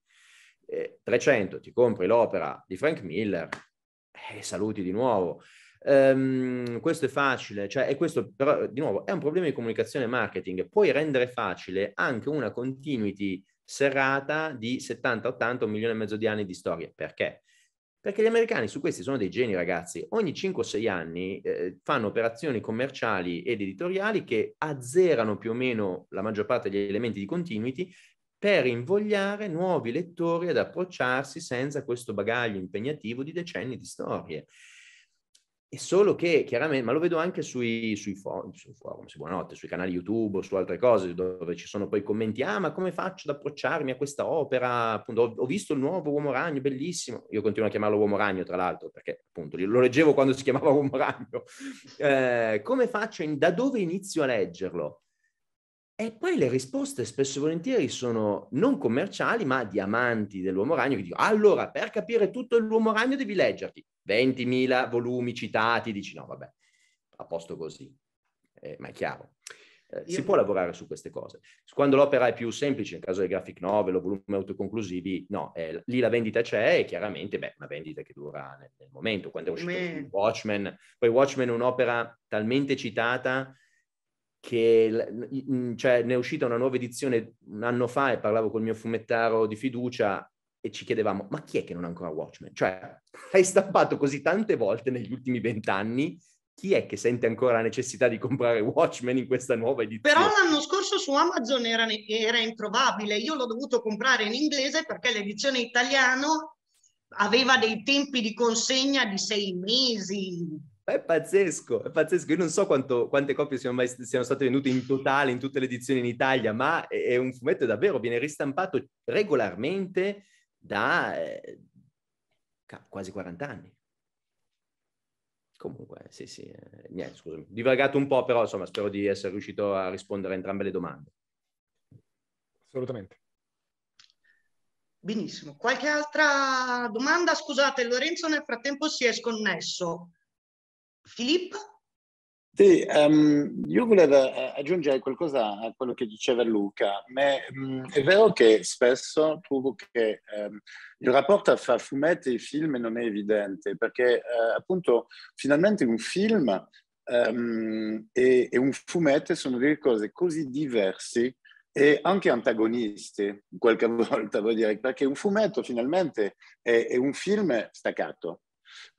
eh, 300, ti compri l'opera di Frank Miller eh, e eh, saluti di nuovo. Um, questo è facile, cioè, e questo però di nuovo è un problema di comunicazione e marketing. Puoi rendere facile anche una continuity serrata di 70, 80, un milione e mezzo di anni di storie. Perché? Perché gli americani su questi sono dei geni, ragazzi. Ogni 5-6 anni eh, fanno operazioni commerciali ed editoriali che azzerano più o meno la maggior parte degli elementi di continuity per invogliare nuovi lettori ad approcciarsi senza questo bagaglio impegnativo di decenni di storie. E solo che, chiaramente, ma lo vedo anche sui, sui forum, sui forum, su buonanotte, sui canali YouTube o su altre cose dove ci sono poi commenti, ah ma come faccio ad approcciarmi a questa opera? Appunto, ho, ho, visto il nuovo Uomo Ragno, bellissimo. Io continuo a chiamarlo Uomo Ragno, tra l'altro, perché appunto lo leggevo quando si chiamava Uomo Ragno. [LAUGHS] Eh, come faccio, in, da dove inizio a leggerlo? E poi le risposte spesso e volentieri sono non commerciali, ma diamanti dell'uomo ragno che dicono allora per capire tutto l'uomo ragno devi leggerti 20.000 volumi citati, dici no vabbè, a posto così, eh, ma è chiaro. Eh, si può lavorare su queste cose. Quando l'opera è più semplice, nel caso dei graphic novel o volumi autoconclusivi, no, eh, lì la vendita c'è e chiaramente, beh, una vendita che dura nel, nel momento. Quando è uscito Watchmen, poi Watchmen è un'opera talmente citata che cioè, ne è uscita una nuova edizione un anno fa e parlavo col mio fumettaro di fiducia e ci chiedevamo ma chi è che non ha ancora Watchmen? Cioè [LAUGHS] hai stampato così tante volte negli ultimi vent'anni chi è che sente ancora la necessità di comprare Watchmen in questa nuova edizione? Però l'anno scorso su Amazon era, era introvabile, io l'ho dovuto comprare in inglese perché l'edizione italiana aveva dei tempi di consegna di sei mesi, è pazzesco, è pazzesco. Io non so quanto, quante copie siano, mai, siano state vendute in totale in tutte le edizioni in Italia, ma è, un fumetto davvero, viene ristampato regolarmente da eh, quasi 40 anni. Comunque, sì, sì, eh, niente, scusami. Divagato un po', però insomma, spero di essere riuscito a rispondere a entrambe le domande. Assolutamente. Benissimo. Qualche altra domanda? Scusate, Lorenzo nel frattempo si è sconnesso. Filippo? Sì, um, io volevo eh, aggiungere qualcosa a quello che diceva Luca. Ma, um, è vero che spesso trovo che um, il rapporto fra fumetti e film non è evidente, perché uh, appunto finalmente un film ehm, e, e, un fumetto sono delle cose così diverse e anche antagonisti qualche [LAUGHS] volta, vuol dire, perché un fumetto finalmente è, è un film staccato,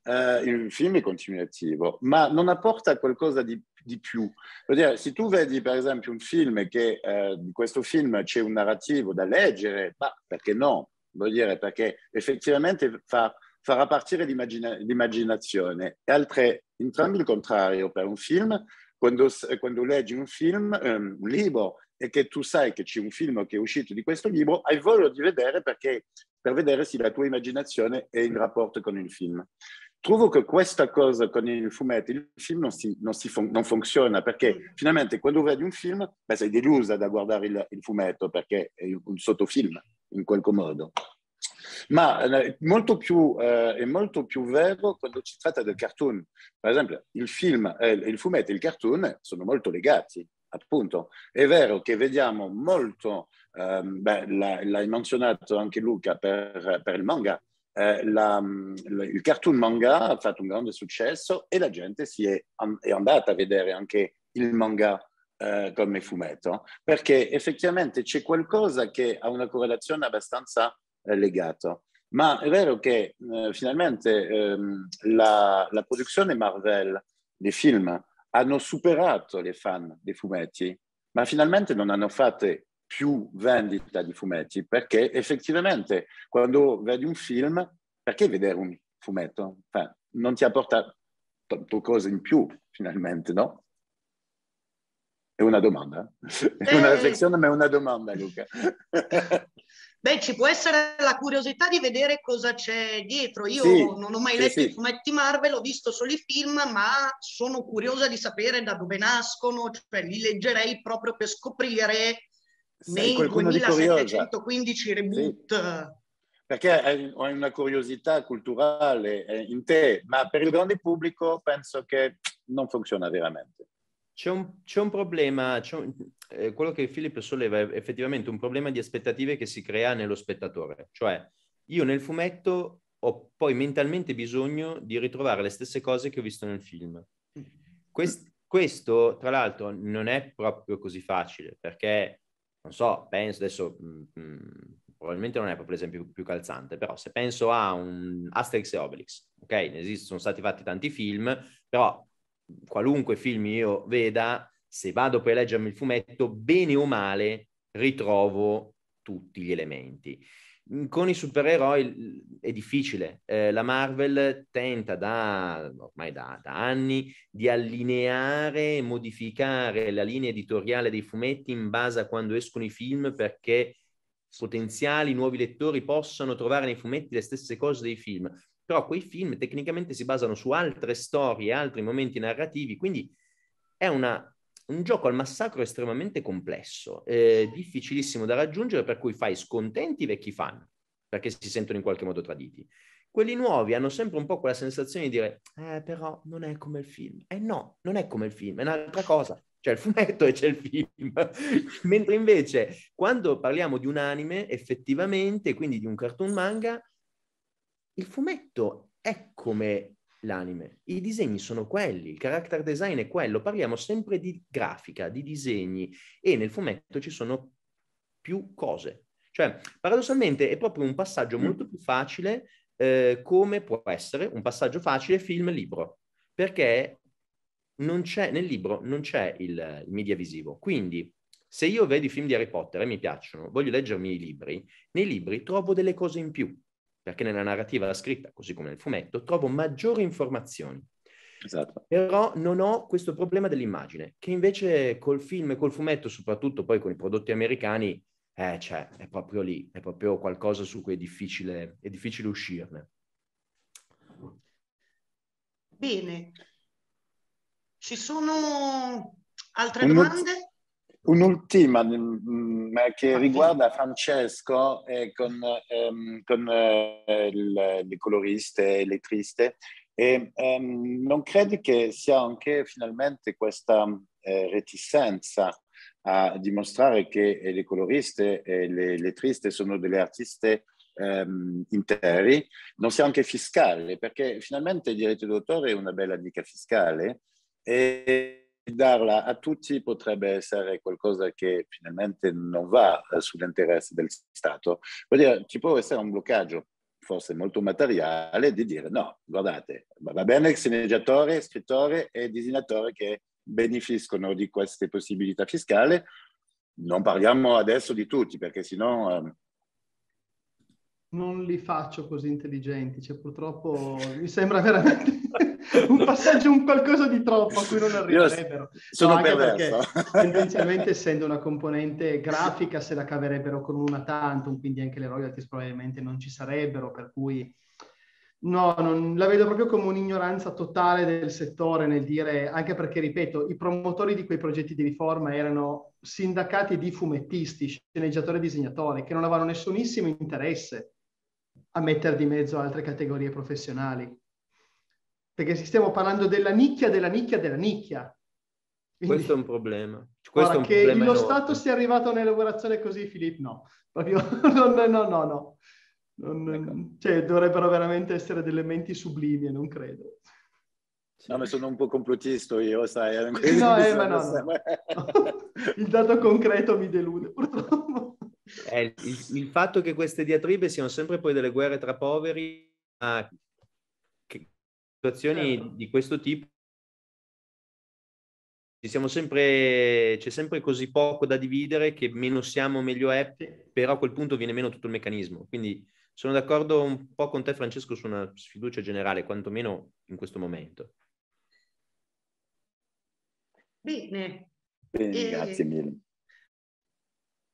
eh, il film è continuativo, ma non apporta qualcosa di, di più. Dire, se tu vedi per esempio un film che eh, in questo film c'è un narrativo da leggere, ma perché no? Vuol dire perché effettivamente fa, farà partire l'immagina, l'immaginazione. E altre, entrambi il contrario per un film, quando, quando leggi un film, um, un libro, e che tu sai che c'è un film che è uscito di questo libro, hai voglia di vedere perché per vedere se la tua immaginazione è in mm. rapporto con il film trovo che questa cosa con il fumetto, il film non, si, non, si fun- non funziona perché mm. finalmente quando vedi un film beh, sei delusa da guardare il, il, fumetto perché è un sottofilm in qualche modo. Ma eh, molto più, eh, è molto più vero quando si tratta del cartoon. Per esempio, il film, eh, il fumetto e il cartoon sono molto legati, appunto. È vero che vediamo molto, ehm, beh, l'hai menzionato anche Luca per, per il manga, eh, la, mm, il cartoon manga ha fatto un grande successo e la gente si è, è andata a vedere anche il manga eh, come fumetto, perché effettivamente c'è qualcosa che ha una correlazione abbastanza eh, legata. Ma è vero che eh, finalmente ehm, la, la produzione Marvel dei film hanno superato le fan dei fumetti, ma finalmente non hanno fatto più vendita di fumetti, perché effettivamente quando vedi un film, perché vedere un fumetto? Cioè, non ti apporta tanto cose in più, finalmente, no? È una domanda, eh? è una eh. riflessione, ma è una domanda, Luca. [LAUGHS] Beh, ci può essere la curiosità di vedere cosa c'è dietro. Io sì, non ho mai sì, letto sì. i fumetti Marvel, ho visto solo i film, ma sono curiosa di sapere da dove nascono, cioè li leggerei proprio per scoprire sei May 2715 reboot. Sì. Perché ho una curiosità culturale eh, in te, ma per il grande pubblico penso che non funziona veramente. C'è un, c'è un problema, c'è un, eh, quello che Filippo solleva è effettivamente un problema di aspettative che si crea nello spettatore. Cioè, io nel fumetto ho poi mentalmente bisogno di ritrovare le stesse cose che ho visto nel film. Mm. Quest, questo, tra l'altro, non è proprio così facile, perché non so, penso adesso, mh, mm, mh, mm, probabilmente non è proprio l'esempio più, calzante, però se penso a un Asterix e Obelix, ok? Ne esistono, sono stati fatti tanti film, però qualunque film io veda, se vado poi a leggermi il fumetto, bene o male ritrovo tutti gli elementi. Mhmm, con i supereroi è difficile. Eh, la Marvel tenta da ormai da, da anni di allineare e modificare la linea editoriale dei fumetti in base a quando escono i film perché potenziali nuovi lettori possano trovare nei fumetti le stesse cose dei film. Però quei film tecnicamente si basano su altre storie, altri momenti narrativi, quindi è una un gioco al massacro estremamente complesso, eh, difficilissimo da raggiungere, per cui fai scontenti i vecchi fan, perché si sentono in qualche modo traditi. Quelli nuovi hanno sempre un po' quella sensazione di dire, eh, però non è come il film. Eh no, non è come il film, è un'altra cosa. C'è il fumetto e c'è il film. [LAUGHS] Mentre invece, quando parliamo di un anime, effettivamente, quindi di un cartoon manga, il fumetto è come l'anime. I disegni sono quelli, il character design è quello, parliamo sempre di grafica, di disegni e nel fumetto ci sono più cose. Cioè, paradossalmente è proprio un passaggio mm. molto più facile eh, come può essere un passaggio facile film-libro, perché nel libro non c'è il, il media visivo. Quindi se io vedo i film di Harry Potter e mi piacciono, voglio leggermi i libri, nei libri trovo delle cose in più perché nella narrativa scritta, così come nel fumetto, trovo maggiori informazioni. Esatto. Però non ho questo problema dell'immagine, che invece col film e col fumetto, soprattutto poi con i prodotti americani, eh, cioè, è proprio lì, è proprio qualcosa su cui è difficile, è difficile uscirne. Bene. Ci sono altre Un domande? Mo- Un'ultima mh, mm, mm, che ah, riguarda Francesco eh, con, ehm, con eh, le coloriste e lettriste. E, ehm, non credi che sia anche finalmente questa eh, reticenza a dimostrare che eh, le coloriste e le triste sono delle artiste ehm, interi, non sia anche fiscale, perché finalmente il diritto d'autore è una bella dica fiscale e, darla a tutti potrebbe essere qualcosa che finalmente non va eh, sull'interesse del Stato. Vuol dire, ci può essere un bloccaggio, forse molto materiale, di dire no, guardate, va bene sceneggiatore, scrittore e disegnatore che beneficiano di queste possibilità fiscali, non parliamo adesso di tutti perché sennò... Um... Non li faccio così intelligenti, cioè purtroppo mi sembra veramente... [LAUGHS] un passaggio, un qualcosa di troppo a cui non arriverebbero. Sono no, perché [LAUGHS] tendenzialmente essendo una componente grafica se la caverebbero con una tantum, quindi anche le royalties probabilmente non ci sarebbero, per cui... No, non, la vedo proprio come un'ignoranza totale del settore nel dire, anche perché, ripeto, i promotori di quei progetti di riforma erano sindacati di fumettisti, sceneggiatori e disegnatori, che non avevano nessunissimo interesse a mettere di mezzo altre categorie professionali perché stiamo parlando della nicchia, della nicchia, della nicchia. Quindi, questo è un problema. Questo guarda, che lo Stato sia arrivato a un'elaborazione così, Filippo, no. Proprio, [LAUGHS] no, no, no, no. no. Ecco. Non, cioè, dovrebbero veramente essere delle menti sublimi non credo. No, ma sono un po' complottista io, sai. Eh, [LAUGHS] no, eh, ma no, no. [LAUGHS] Il dato concreto mi delude, purtroppo. Eh, il, il fatto che queste diatribe siano sempre poi delle guerre tra poveri, ma situazioni certo. di questo tipo ci siamo sempre, c'è sempre così poco da dividere che meno siamo meglio è, però a quel punto viene meno tutto il meccanismo. Quindi sono d'accordo un po' con te Francesco su una sfiducia generale, quantomeno in questo momento. Bene. Bene e... Eh, grazie mille.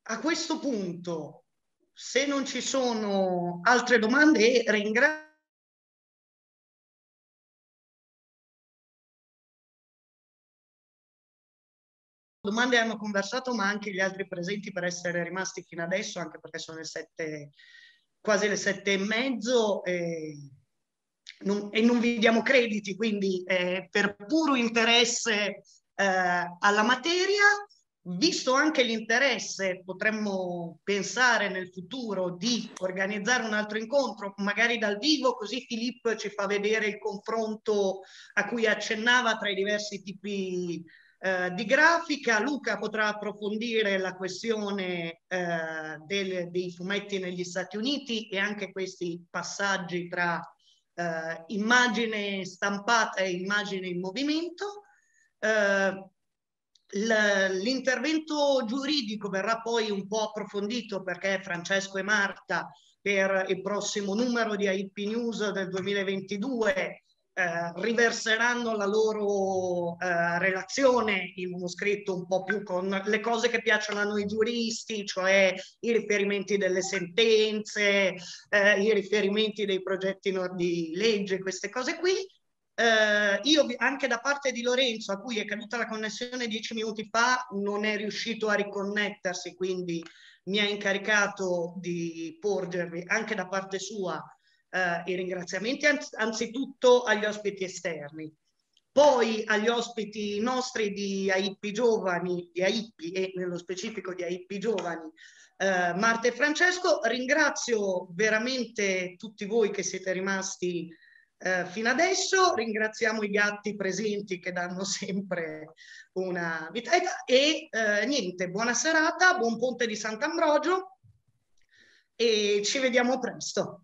A questo punto, se non ci sono altre domande, ringrazio domande hanno conversato, ma anche gli altri presenti per essere rimasti fino adesso, anche perché sono le sette, quasi le sette e mezzo. E... Non, e non vi diamo crediti, quindi eh, per puro interesse eh, alla materia, visto anche l'interesse, potremmo pensare nel futuro di organizzare un altro incontro, magari dal vivo, così Filippo ci fa vedere il confronto a cui accennava tra i diversi tipi di eh, di grafica. Luca potrà approfondire la questione eh, del, dei fumetti negli Stati Uniti e anche questi passaggi tra eh, immagine stampata e immagine in movimento. Eh, l'intervento giuridico verrà poi un po' approfondito perché Francesco e Marta per il prossimo numero di IP News del 2022 eh, riverseranno la loro eh, relazione in uno scritto un po' più con le cose che piacciono a noi giuristi, cioè i riferimenti delle sentenze, eh, i riferimenti dei progetti di legge, queste cose qui. Eh, io anche da parte di Lorenzo, a cui è caduta la connessione dieci minuti fa, non è riuscito a riconnettersi, quindi mi ha incaricato di porgervi anche da parte sua eh, i ringraziamenti anz anzitutto agli ospiti esterni, poi agli ospiti nostri di AIP Giovani, di AIP e nello specifico di AIP Giovani, eh, Marta e Francesco. Ringrazio veramente tutti voi che siete rimasti eh, fino adesso, ringraziamo i gatti presenti che danno [LAUGHS] sempre una vita e eh, niente, buona serata, buon ponte di Sant'Ambrogio e ci vediamo presto.